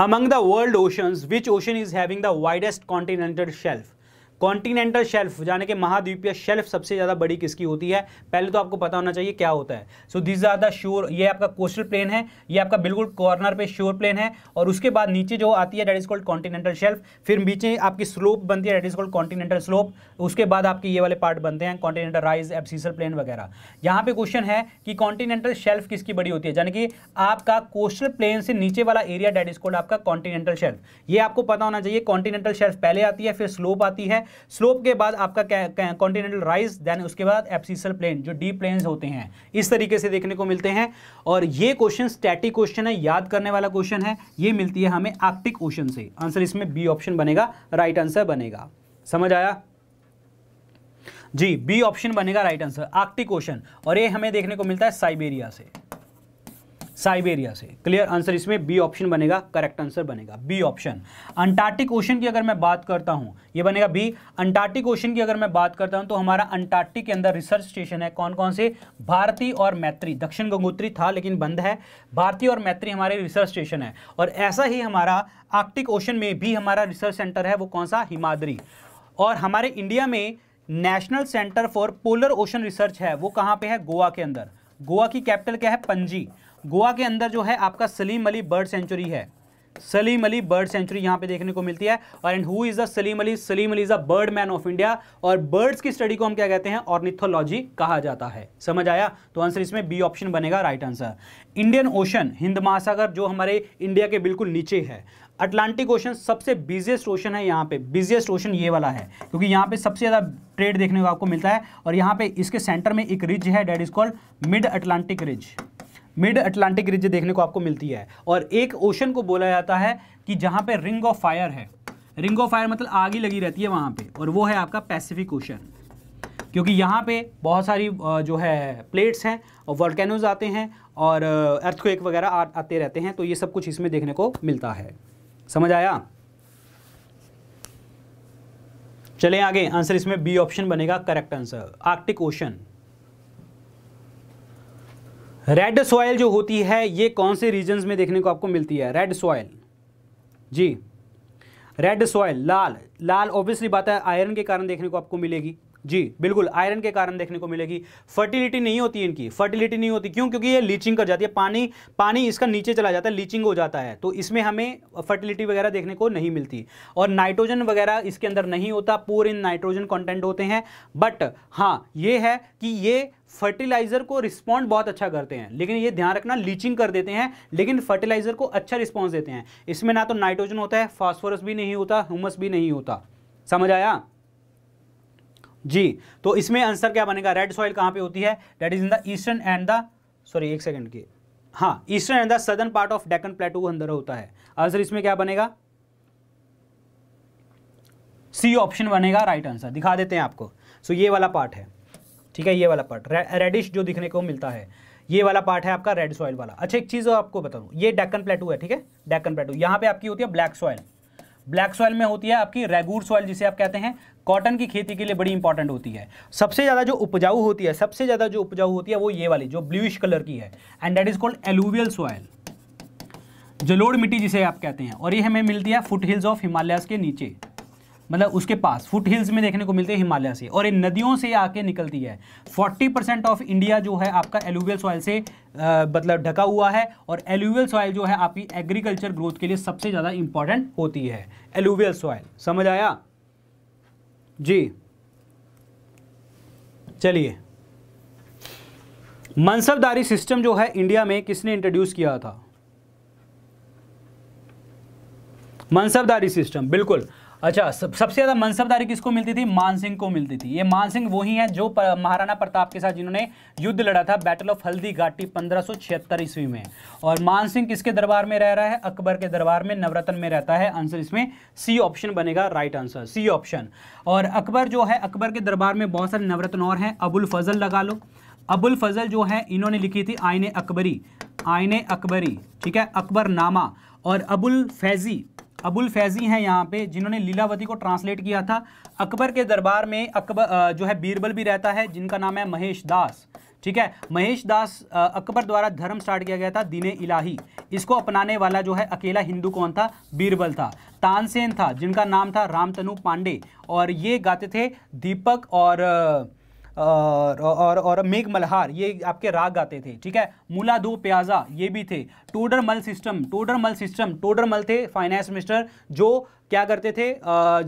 among the world oceans which ocean is having the widest continental shelf continental shelf यानी कि महाद्वीपीय शेल्फ सबसे ज़्यादा बड़ी किसकी होती है पहले तो आपको पता होना चाहिए क्या होता है so this are the shore ये आपका कोस्टल प्लेन है ये आपका बिल्कुल कॉर्नर पे श्योर प्लेन है और उसके बाद नीचे जो आती है that is called continental shelf फिर नीचे आपकी स्लोप बनती है that is called continental slope उसके बाद आपके ये वाले पार्ट बनते हैं कॉन्टिनेंटल राइज एबसीसल प्लेन वगैरह यहाँ पे क्वेश्चन है कि कॉन्टिनेंटल शेल्फ किसकी बड़ी होती है यानी कि आपका कोस्टल प्लेन से नीचे वाला एरिया डेट इज कॉल्ड आपका कॉन्टिनेंटल शेल्फ ये आपको पता होना चाहिए कॉन्टिनेंटल शेल्फ पहले आती है फिर स्लोप आती है स्लोप के बाद आपका कॉन्टिनेंटल राइज देन उसके बाद एप्सिसल प्लेन जो डीप प्लेन होते हैं इस तरीके से देखने को मिलते हैं और ये क्वेश्चन स्टैटिक क्वेश्चन है याद करने वाला क्वेश्चन है ये मिलती है हमें आर्टिक ओशन से आंसर इसमें बी ऑप्शन बनेगा राइट आंसर बनेगा समझ आया जी बी ऑप्शन बनेगा राइट आंसर आर्टिक ओशन और ये हमें देखने को मिलता है साइबेरिया से साइबेरिया से क्लियर आंसर इसमें बी ऑप्शन बनेगा करेक्ट आंसर बनेगा बी ऑप्शन अंटार्कटिक ओशन की अगर मैं बात करता हूं ये बनेगा बी अंटार्कटिक ओशन की अगर मैं बात करता हूं तो हमारा अंटार्कटिक के अंदर रिसर्च स्टेशन है कौन कौन से भारती और मैत्री दक्षिण गंगोत्री था लेकिन बंद है भारती और मैत्री हमारे रिसर्च स्टेशन है और ऐसा ही हमारा आर्टिक ओशन में भी हमारा रिसर्च सेंटर है वो कौन सा हिमाद्री और हमारे इंडिया में National Centre for Polar Ocean Research है वो कहाँ पे है गोवा के अंदर गोवा की कैपिटल क्या है पंजी गोवा के अंदर जो है आपका सलीम अली बर्ड सेंचुरी है सलीम अली बर्ड सेंचुरी यहाँ पे देखने को मिलती है और and who is the Salim Ali Salim Ali is the bird man of India और बर्ड्स की स्टडी को हम क्या कहते हैं ऑर्निथोलॉजी कहा जाता है समझ आया तो आंसर इसमें बी ऑप्शन बनेगा राइट आंसर इंडियन ओशन हिंद महासागर जो हमारे इंडिया के बिल्कुल नीचे है अटलांटिक ओशन सबसे बिजिएस्ट ओशन है यहाँ पे बिजिएस्ट ओशन ये वाला है क्योंकि यहाँ पे सबसे ज़्यादा ट्रेड देखने को आपको मिलता है और यहाँ पे इसके सेंटर में एक रिज है that is called mid Atlantic ridge mid Atlantic ridge देखने को आपको मिलती है और एक ओशन को बोला जाता है कि जहाँ पे रिंग ऑफ फायर है रिंग ऑफ फायर मतलब आग ही लगी रहती है वहाँ पे और वो है आपका पैसिफिक ओशन क्योंकि यहाँ पे बहुत सारी जो है प्लेट्स हैं और वर्कैनोज आते हैं और अर्थक्वेक वगैरह आते रहते हैं तो ये सब कुछ इसमें देखने को मिलता है समझ आया चले आगे आंसर इसमें बी ऑप्शन बनेगा correct answer Arctic Ocean red soil जो होती है ये कौन से रीजन्स में देखने को आपको मिलती है रेड सॉयल जी रेड सॉयल लाल लाल ऑब्वियसली बात है आयरन के कारण देखने को आपको मिलेगी जी बिल्कुल आयरन के कारण देखने को मिलेगी फर्टिलिटी नहीं होती इनकी फर्टिलिटी नहीं होती क्यों क्योंकि ये लीचिंग कर जाती है पानी पानी इसका नीचे चला जाता है लीचिंग हो जाता है तो इसमें हमें फर्टिलिटी वगैरह देखने को नहीं मिलती और नाइट्रोजन वगैरह इसके अंदर नहीं होता पूरे इन नाइट्रोजन कॉन्टेंट होते हैं बट हाँ ये है कि ये फर्टिलाइजर को रिस्पॉन्ड बहुत अच्छा करते हैं लेकिन ये ध्यान रखना लीचिंग कर देते हैं लेकिन फर्टिलाइजर को अच्छा रिस्पॉन्स देते हैं इसमें ना तो नाइट्रोजन होता है फॉस्फोरस भी नहीं होता ह्यूमस भी नहीं होता समझ आया जी तो इसमें आंसर क्या बनेगा रेड सॉइल कहां पे होती है that is in the eastern and the sorry एक सेकंड की हाँ eastern and the southern part of Deccan plateau के अंदर होता है आंसर इसमें क्या बनेगा सी ऑप्शन बनेगा राइट right आंसर दिखा देते हैं आपको सो so, ये वाला पार्ट है ठीक है ये वाला पार्ट रेडिश जो दिखने को मिलता है ये वाला पार्ट है आपका रेड सॉइल वाला अच्छा एक चीज़ आपको बता दूँ ये डेक्कन प्लेटू है ठीक है डेक्कन प्लेटू यहाँ पे आपकी होती है ब्लैक सॉइल ब्लैक सॉइल में होती है आपकी रेगूर सॉइल जिसे आप कहते हैं कॉटन की खेती के लिए बड़ी इंपॉर्टेंट होती है सबसे ज़्यादा जो उपजाऊ होती है सबसे ज़्यादा जो उपजाऊ होती है वो ये वाली जो ब्लूइश कलर की है and that is called alluvial soil जलोड़ मिट्टी जिसे आप कहते हैं और ये हमें मिलती है फुट हिल्स ऑफ हिमालयस के नीचे मतलब उसके पास फुट हिल्स में देखने को मिलते हैं हिमालय से और इन नदियों से आके निकलती है 40 परसेंट ऑफ इंडिया जो है आपका एलुवियल सॉइल से मतलब ढका हुआ है और एलुवियल सॉइल जो है आपकी एग्रीकल्चर ग्रोथ के लिए सबसे ज़्यादा इंपॉर्टेंट होती है एलुवियल सॉइल समझ आया जी चलिए मनसबदारी सिस्टम जो है इंडिया में किसने इंट्रोड्यूस किया था मनसबदारी सिस्टम बिल्कुल अच्छा सब, सबसे ज़्यादा मनसबदारी किसको मिलती थी मानसिंह को मिलती थी ये मानसिंह वही हैं जो पर, महाराणा प्रताप के साथ जिन्होंने युद्ध लड़ा था बैटल ऑफ हल्दी घाटी पंद्रह ईस्वी में और मानसिंह किसके दरबार में रह रहा है अकबर के दरबार में नवरत्न में रहता है आंसर इसमें सी ऑप्शन बनेगा राइट आंसर सी ऑप्शन और अकबर जो है अकबर के दरबार में बहुत सारे नवरत्न और हैं अबुल फजल लगा लो अबुल फजल जो है इन्होंने लिखी थी आयने अकबरी आयने अकबरी ठीक है अकबर नामा और अबुल फैजी अबुल फैजी हैं यहाँ पे जिन्होंने लीलावती को ट्रांसलेट किया था अकबर के दरबार में अकबर जो है बीरबल भी रहता है जिनका नाम है महेश दास ठीक है महेश दास अकबर द्वारा धर्म स्टार्ट किया गया था दीने इलाही इसको अपनाने वाला जो है अकेला हिंदू कौन था बीरबल था तानसेन था जिनका नाम था रामतनु पांडे और ये गाते थे दीपक और आ, और और, मेघ मल्हार ये आपके राग गाते थे ठीक है मुला दो प्याजा ये भी थे टोडर मल सिस्टम टोडर मल सिस्टम टोडर मल थे फाइनेंस मिनिस्टर जो क्या करते थे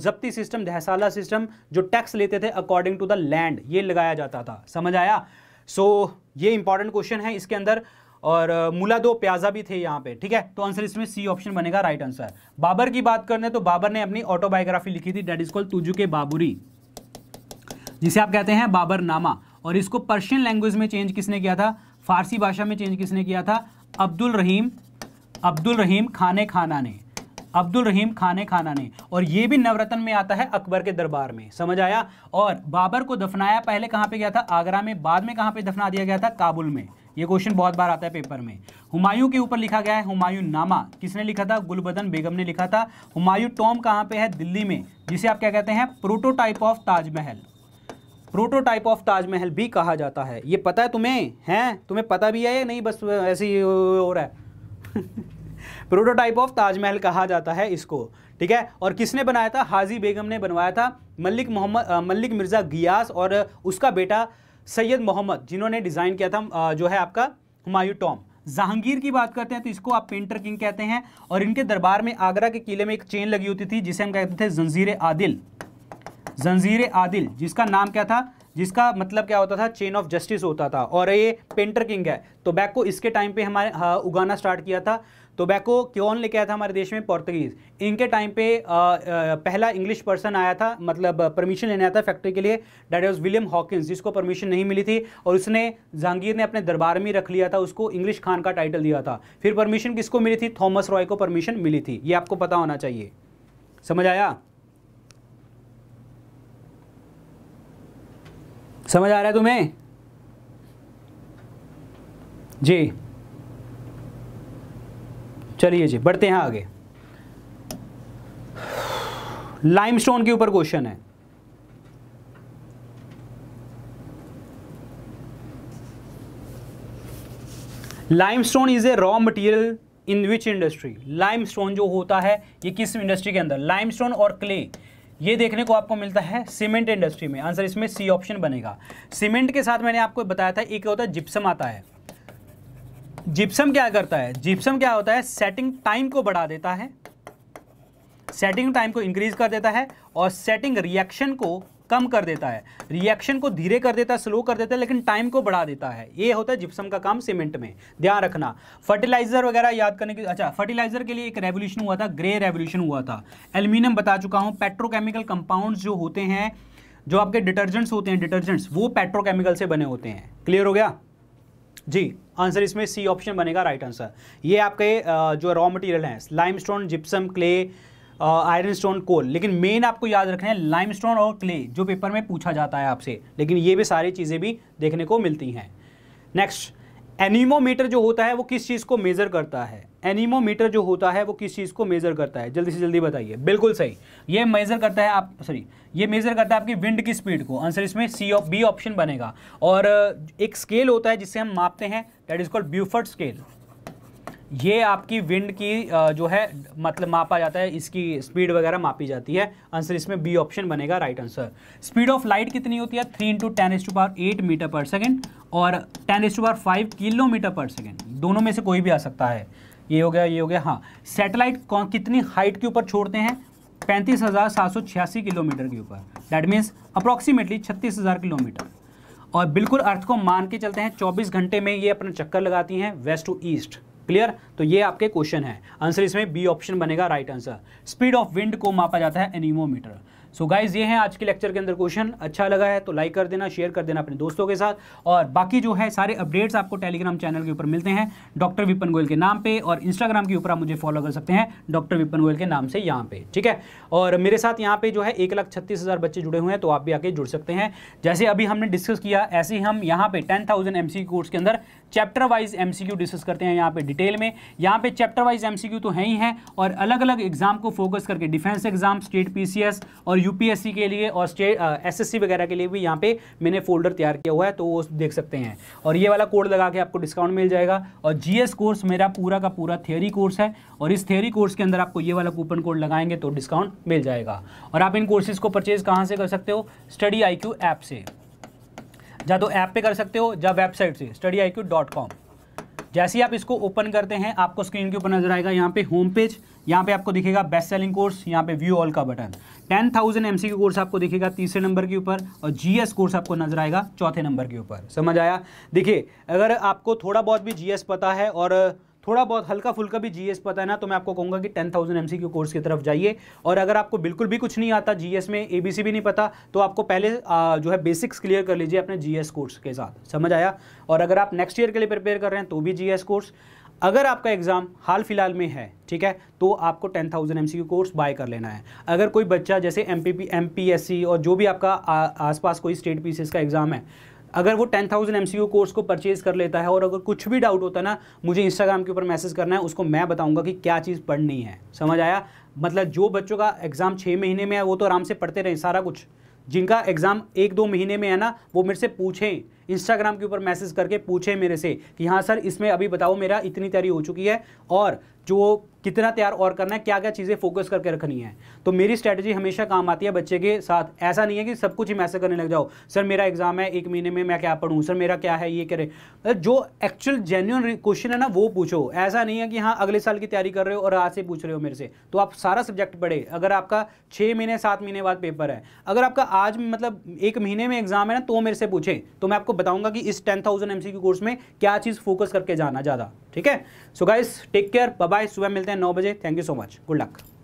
जब्ती सिस्टम दहसाला सिस्टम जो टैक्स लेते थे अकॉर्डिंग टू द लैंड ये लगाया जाता था समझ आया सो so, ये इंपॉर्टेंट क्वेश्चन है इसके अंदर और मुला दो प्याजा भी थे यहाँ पे ठीक है तो आंसर इसमें सी ऑप्शन बनेगा राइट आंसर बाबर की बात करने तो बाबर ने अपनी ऑटोबायोग्राफी लिखी थी डेट इज कॉल्ड तुजू के बाबुरी जिसे आप कहते हैं बाबरनामा और इसको पर्शियन लैंग्वेज में चेंज किसने किया था फारसी भाषा में चेंज किसने किया था अब्दुल रहीम अब्दुल रहीम खाने खाना ने अब्दुल रहीम खाने खाना ने और ये भी नवरत्न में आता है अकबर के दरबार में समझ आया और बाबर को दफनाया पहले कहाँ पे गया था आगरा में बाद में कहाँ पे दफना दिया गया था काबुल में ये क्वेश्चन बहुत बार आता है पेपर में हुमायूं के ऊपर लिखा गया है हुमायूं नामा किसने लिखा था गुलबदन बेगम ने लिखा था हुमायूं टॉम कहाँ पर है दिल्ली में जिसे आप क्या कहते हैं prototype of Taj Mahal prototype of Taj Mahal भी कहा जाता है ये पता है तुम्हें हैं तुम्हें पता भी है या नहीं बस ऐसे ही हो रहा है प्रोटोटाइप ऑफ ताजमहल कहा जाता है इसको ठीक है और किसने बनाया था हाजी बेगम ने बनवाया था मलिक मोहम्मद मलिक मिर्ज़ा गियास और उसका बेटा सैयद मोहम्मद जिन्होंने डिज़ाइन किया था जो है आपका हुमायूं टॉम जहांगीर की बात करते हैं तो इसको आप पेंटर किंग कहते हैं और इनके दरबार में आगरा के किले में एक चेन लगी होती थी जिसे हम कहते थे जंजीर आदिल जंजीर आदिल जिसका नाम क्या था जिसका मतलब क्या होता था चेन ऑफ जस्टिस होता था और ये पेंटर किंग है तो को इसके टाइम पे हमारे हाँ, उगाना स्टार्ट किया था तो को क्यों लेके आया था हमारे देश में पोर्तगीज़ इनके टाइम पे आ, आ, पहला इंग्लिश पर्सन आया था मतलब परमिशन लेने आया था फैक्ट्री के लिए डैट वॉज विलियम हॉकिंस जिसको परमिशन नहीं मिली थी और उसने जहांगीर ने अपने दरबार में रख लिया था उसको इंग्लिश खान का टाइटल दिया था फिर परमिशन किसको मिली थी थॉमस रॉय को परमिशन मिली थी ये आपको पता होना चाहिए समझ आया समझ आ रहा है तुम्हें जी चलिए जी बढ़ते हैं आगे लाइमस्टोन के ऊपर क्वेश्चन है limestone is a raw material in which industry limestone जो होता है ये किस इंडस्ट्री के अंदर लाइमस्टोन और क्ले ये देखने को आपको मिलता है सीमेंट इंडस्ट्री में आंसर इसमें सी ऑप्शन बनेगा सीमेंट के साथ मैंने आपको बताया था एक होता है जिप्सम आता है जिप्सम क्या करता है जिप्सम क्या होता है सेटिंग टाइम को बढ़ा देता है सेटिंग टाइम को इंक्रीज कर देता है और सेटिंग रिएक्शन को कम कर देता है रिएक्शन को धीरे कर देता है स्लो कर देता है लेकिन टाइम को बढ़ा देता है ये होता है जिप्सम का काम सीमेंट में ध्यान रखना फर्टिलाइजर वगैरह याद करने के अच्छा फर्टिलाइजर के लिए एक रेवोल्यूशन हुआ था ग्रे रेवोल्यूशन हुआ था एल्यूमिनियम बता चुका हूँ पेट्रोकेमिकल कंपाउंड जो होते हैं जो आपके डिटर्जेंट्स होते हैं डिटर्जेंट्स वो पेट्रोकेमिकल से बने होते हैं क्लियर हो गया जी आंसर इसमें सी ऑप्शन बनेगा राइट आंसर ये आपके जो रॉ मटेरियल हैं limestone gypsum clay iron stone coal लेकिन मेन आपको याद रखना है लाइम स्टोन और क्ले जो पेपर में पूछा जाता है आपसे लेकिन ये भी सारी चीज़ें भी देखने को मिलती हैं नेक्स्ट एनीमोमीटर जो होता है वो किस चीज़ को मेज़र करता है एनीमोमीटर जो होता है वो किस चीज़ को मेज़र करता है जल्दी से जल्दी बताइए बिल्कुल सही ये मेज़र करता है आप सॉरी ये मेज़र करता है आपकी विंड की स्पीड को आंसर इसमें सी ऑफ बी ऑप्शन बनेगा और एक स्केल होता है जिससे हम मापते हैं that is called Beaufort scale ये आपकी विंड की जो है मतलब मापा जाता है इसकी स्पीड वगैरह मापी जाती है आंसर इसमें बी ऑप्शन बनेगा right answer speed of light कितनी होती है three into ten is to power eight metre per second और ten is to power five kilometre per second दोनों में से कोई भी आ सकता है ये हो गया ये हो गया हाँ सेटेलाइट कौन कितनी हाइट के ऊपर छोड़ते हैं पैंतीस हज़ार सात सौ छियासी किलोमीटर के ऊपर डैट मीन्स अप्रॉक्सीमेटली छत्तीस हज़ार किलोमीटर और बिल्कुल अर्थ को मान के चलते हैं चौबीस घंटे में ये अपना चक्कर लगाती हैं वेस्ट टू ईस्ट क्लियर तो ये आपके क्वेश्चन है आंसर इसमें बी ऑप्शन बनेगा right answer speed of wind को मापा जाता है एनीमोमीटर सो so गाइज ये हैं आज के लेक्चर के अंदर क्वेश्चन अच्छा लगा है तो लाइक कर देना शेयर कर देना अपने दोस्तों के साथ और बाकी जो है सारे अपडेट्स आपको टेलीग्राम चैनल के ऊपर मिलते हैं डॉक्टर विपन गोयल के नाम पे और इंस्टाग्राम के ऊपर आप मुझे फॉलो कर सकते हैं डॉक्टर विपन गोयल के नाम से यहाँ पे ठीक है और मेरे साथ यहाँ पे जो है एक लाख छत्तीस हज़ार बच्चे जुड़े हुए हैं तो आप भी आके जुड़ सकते हैं जैसे अभी हमने डिस्कस किया ऐसे ही हम यहाँ पे टेन थाउजेंड एम कोर्स के अंदर चैप्टर वाइज एम डिस्कस करते हैं यहाँ पे डिटेल में यहाँ पे चैप्टर वाइज एम तो है ही है और अलग अलग एग्जाम को फोकस करके डिफेंस एग्जाम स्टेट पी और और यूपीएससी के लिए और स्टेट एसएससी वगैरह के लिए भी यहाँ पे मैंने फोल्डर तैयार किया हुआ है तो वो देख सकते हैं और ये वाला कोड लगा के आपको डिस्काउंट मिल जाएगा और जीएस कोर्स मेरा पूरा का पूरा थियोरी कोर्स है और इस थियोरी कोर्स के अंदर आपको ये वाला कूपन कोड लगाएंगे तो डिस्काउंट मिल जाएगा और आप इन कोर्सेज़ को परचेज़ कहाँ से कर सकते हो स्टडी आई ऐप से या तो ऐप पर कर सकते हो या वेबसाइट से study I Q dot com जैसे ही आप इसको ओपन करते हैं आपको स्क्रीन के ऊपर नजर आएगा यहाँ पे होम पेज यहाँ पे आपको दिखेगा बेस्ट सेलिंग कोर्स यहाँ पे व्यू ऑल का button ten thousand M course आपको दिखेगा तीसरे नंबर के ऊपर और जीएस कोर्स आपको नजर आएगा चौथे नंबर के ऊपर समझ आया देखिए अगर आपको थोड़ा बहुत भी जीएस पता है और थोड़ा बहुत हल्का फुल्का भी जीएस पता है ना तो मैं आपको कहूँगा कि टेन थाउजेंड एमसीक्यू कोर्स की तरफ जाइए और अगर आपको बिल्कुल भी कुछ नहीं आता जीएस में एबीसी भी नहीं पता तो आपको पहले आ, जो है बेसिक्स क्लियर कर लीजिए अपने जीएस कोर्स के साथ समझ आया और अगर आप नेक्स्ट ईयर के लिए प्रिपेयर कर रहे हैं तो भी जीएस कोर्स अगर आपका एग्ज़ाम हाल फिलहाल में है ठीक है तो आपको ten thousand M course buy कर लेना है अगर कोई बच्चा जैसे एम पी और जो भी आपका आसपास कोई स्टेट पीसीएस का एग्ज़ाम है अगर वो टेन थाउजेंड एम कोर्स को परचेज कर लेता है और अगर कुछ भी डाउट होता है ना मुझे इंस्टाग्राम के ऊपर मैसेज करना है उसको मैं बताऊंगा कि क्या चीज़ पढ़नी है समझ आया मतलब जो बच्चों का एग्ज़ाम छः महीने में है वो तो आराम से पढ़ते रहें सारा कुछ जिनका एग्ज़ाम एक दो महीने में है ना वो मेरे से पूछें इंस्टाग्राम के ऊपर मैसेज करके पूछें मेरे से कि हाँ सर इसमें अभी बताओ मेरा इतनी तैयारी हो चुकी है और जो कितना तैयार और करना है क्या क्या चीज़ें फोकस करके रखनी है तो मेरी स्ट्रैटेजी हमेशा काम आती है बच्चे के साथ ऐसा नहीं है कि सब कुछ ही मैसेज करने लग जाओ सर मेरा एग्जाम है एक महीने में मैं क्या पढ़ूँ सर मेरा क्या है ये करे जो एक्चुअल जेन्यून क्वेश्चन है ना वो पूछो ऐसा नहीं है कि हाँ अगले साल की तैयारी कर रहे हो और आज से पूछ रहे हो मेरे से तो आप सारा सब्जेक्ट पढ़े अगर आपका छः महीने सात महीने बाद पेपर है अगर आपका आज मतलब एक महीने में एग्जाम है ना तो मेरे से पूछें तो मैं आपको बताऊंगा कि इस टेन थाउजेंड एम कोर्स में क्या चीज़ फोकस करके जाना ज़्यादा ठीक है so guys take care bye सुबह मिलते मिलते हैं नौ बजे thank you so much good luck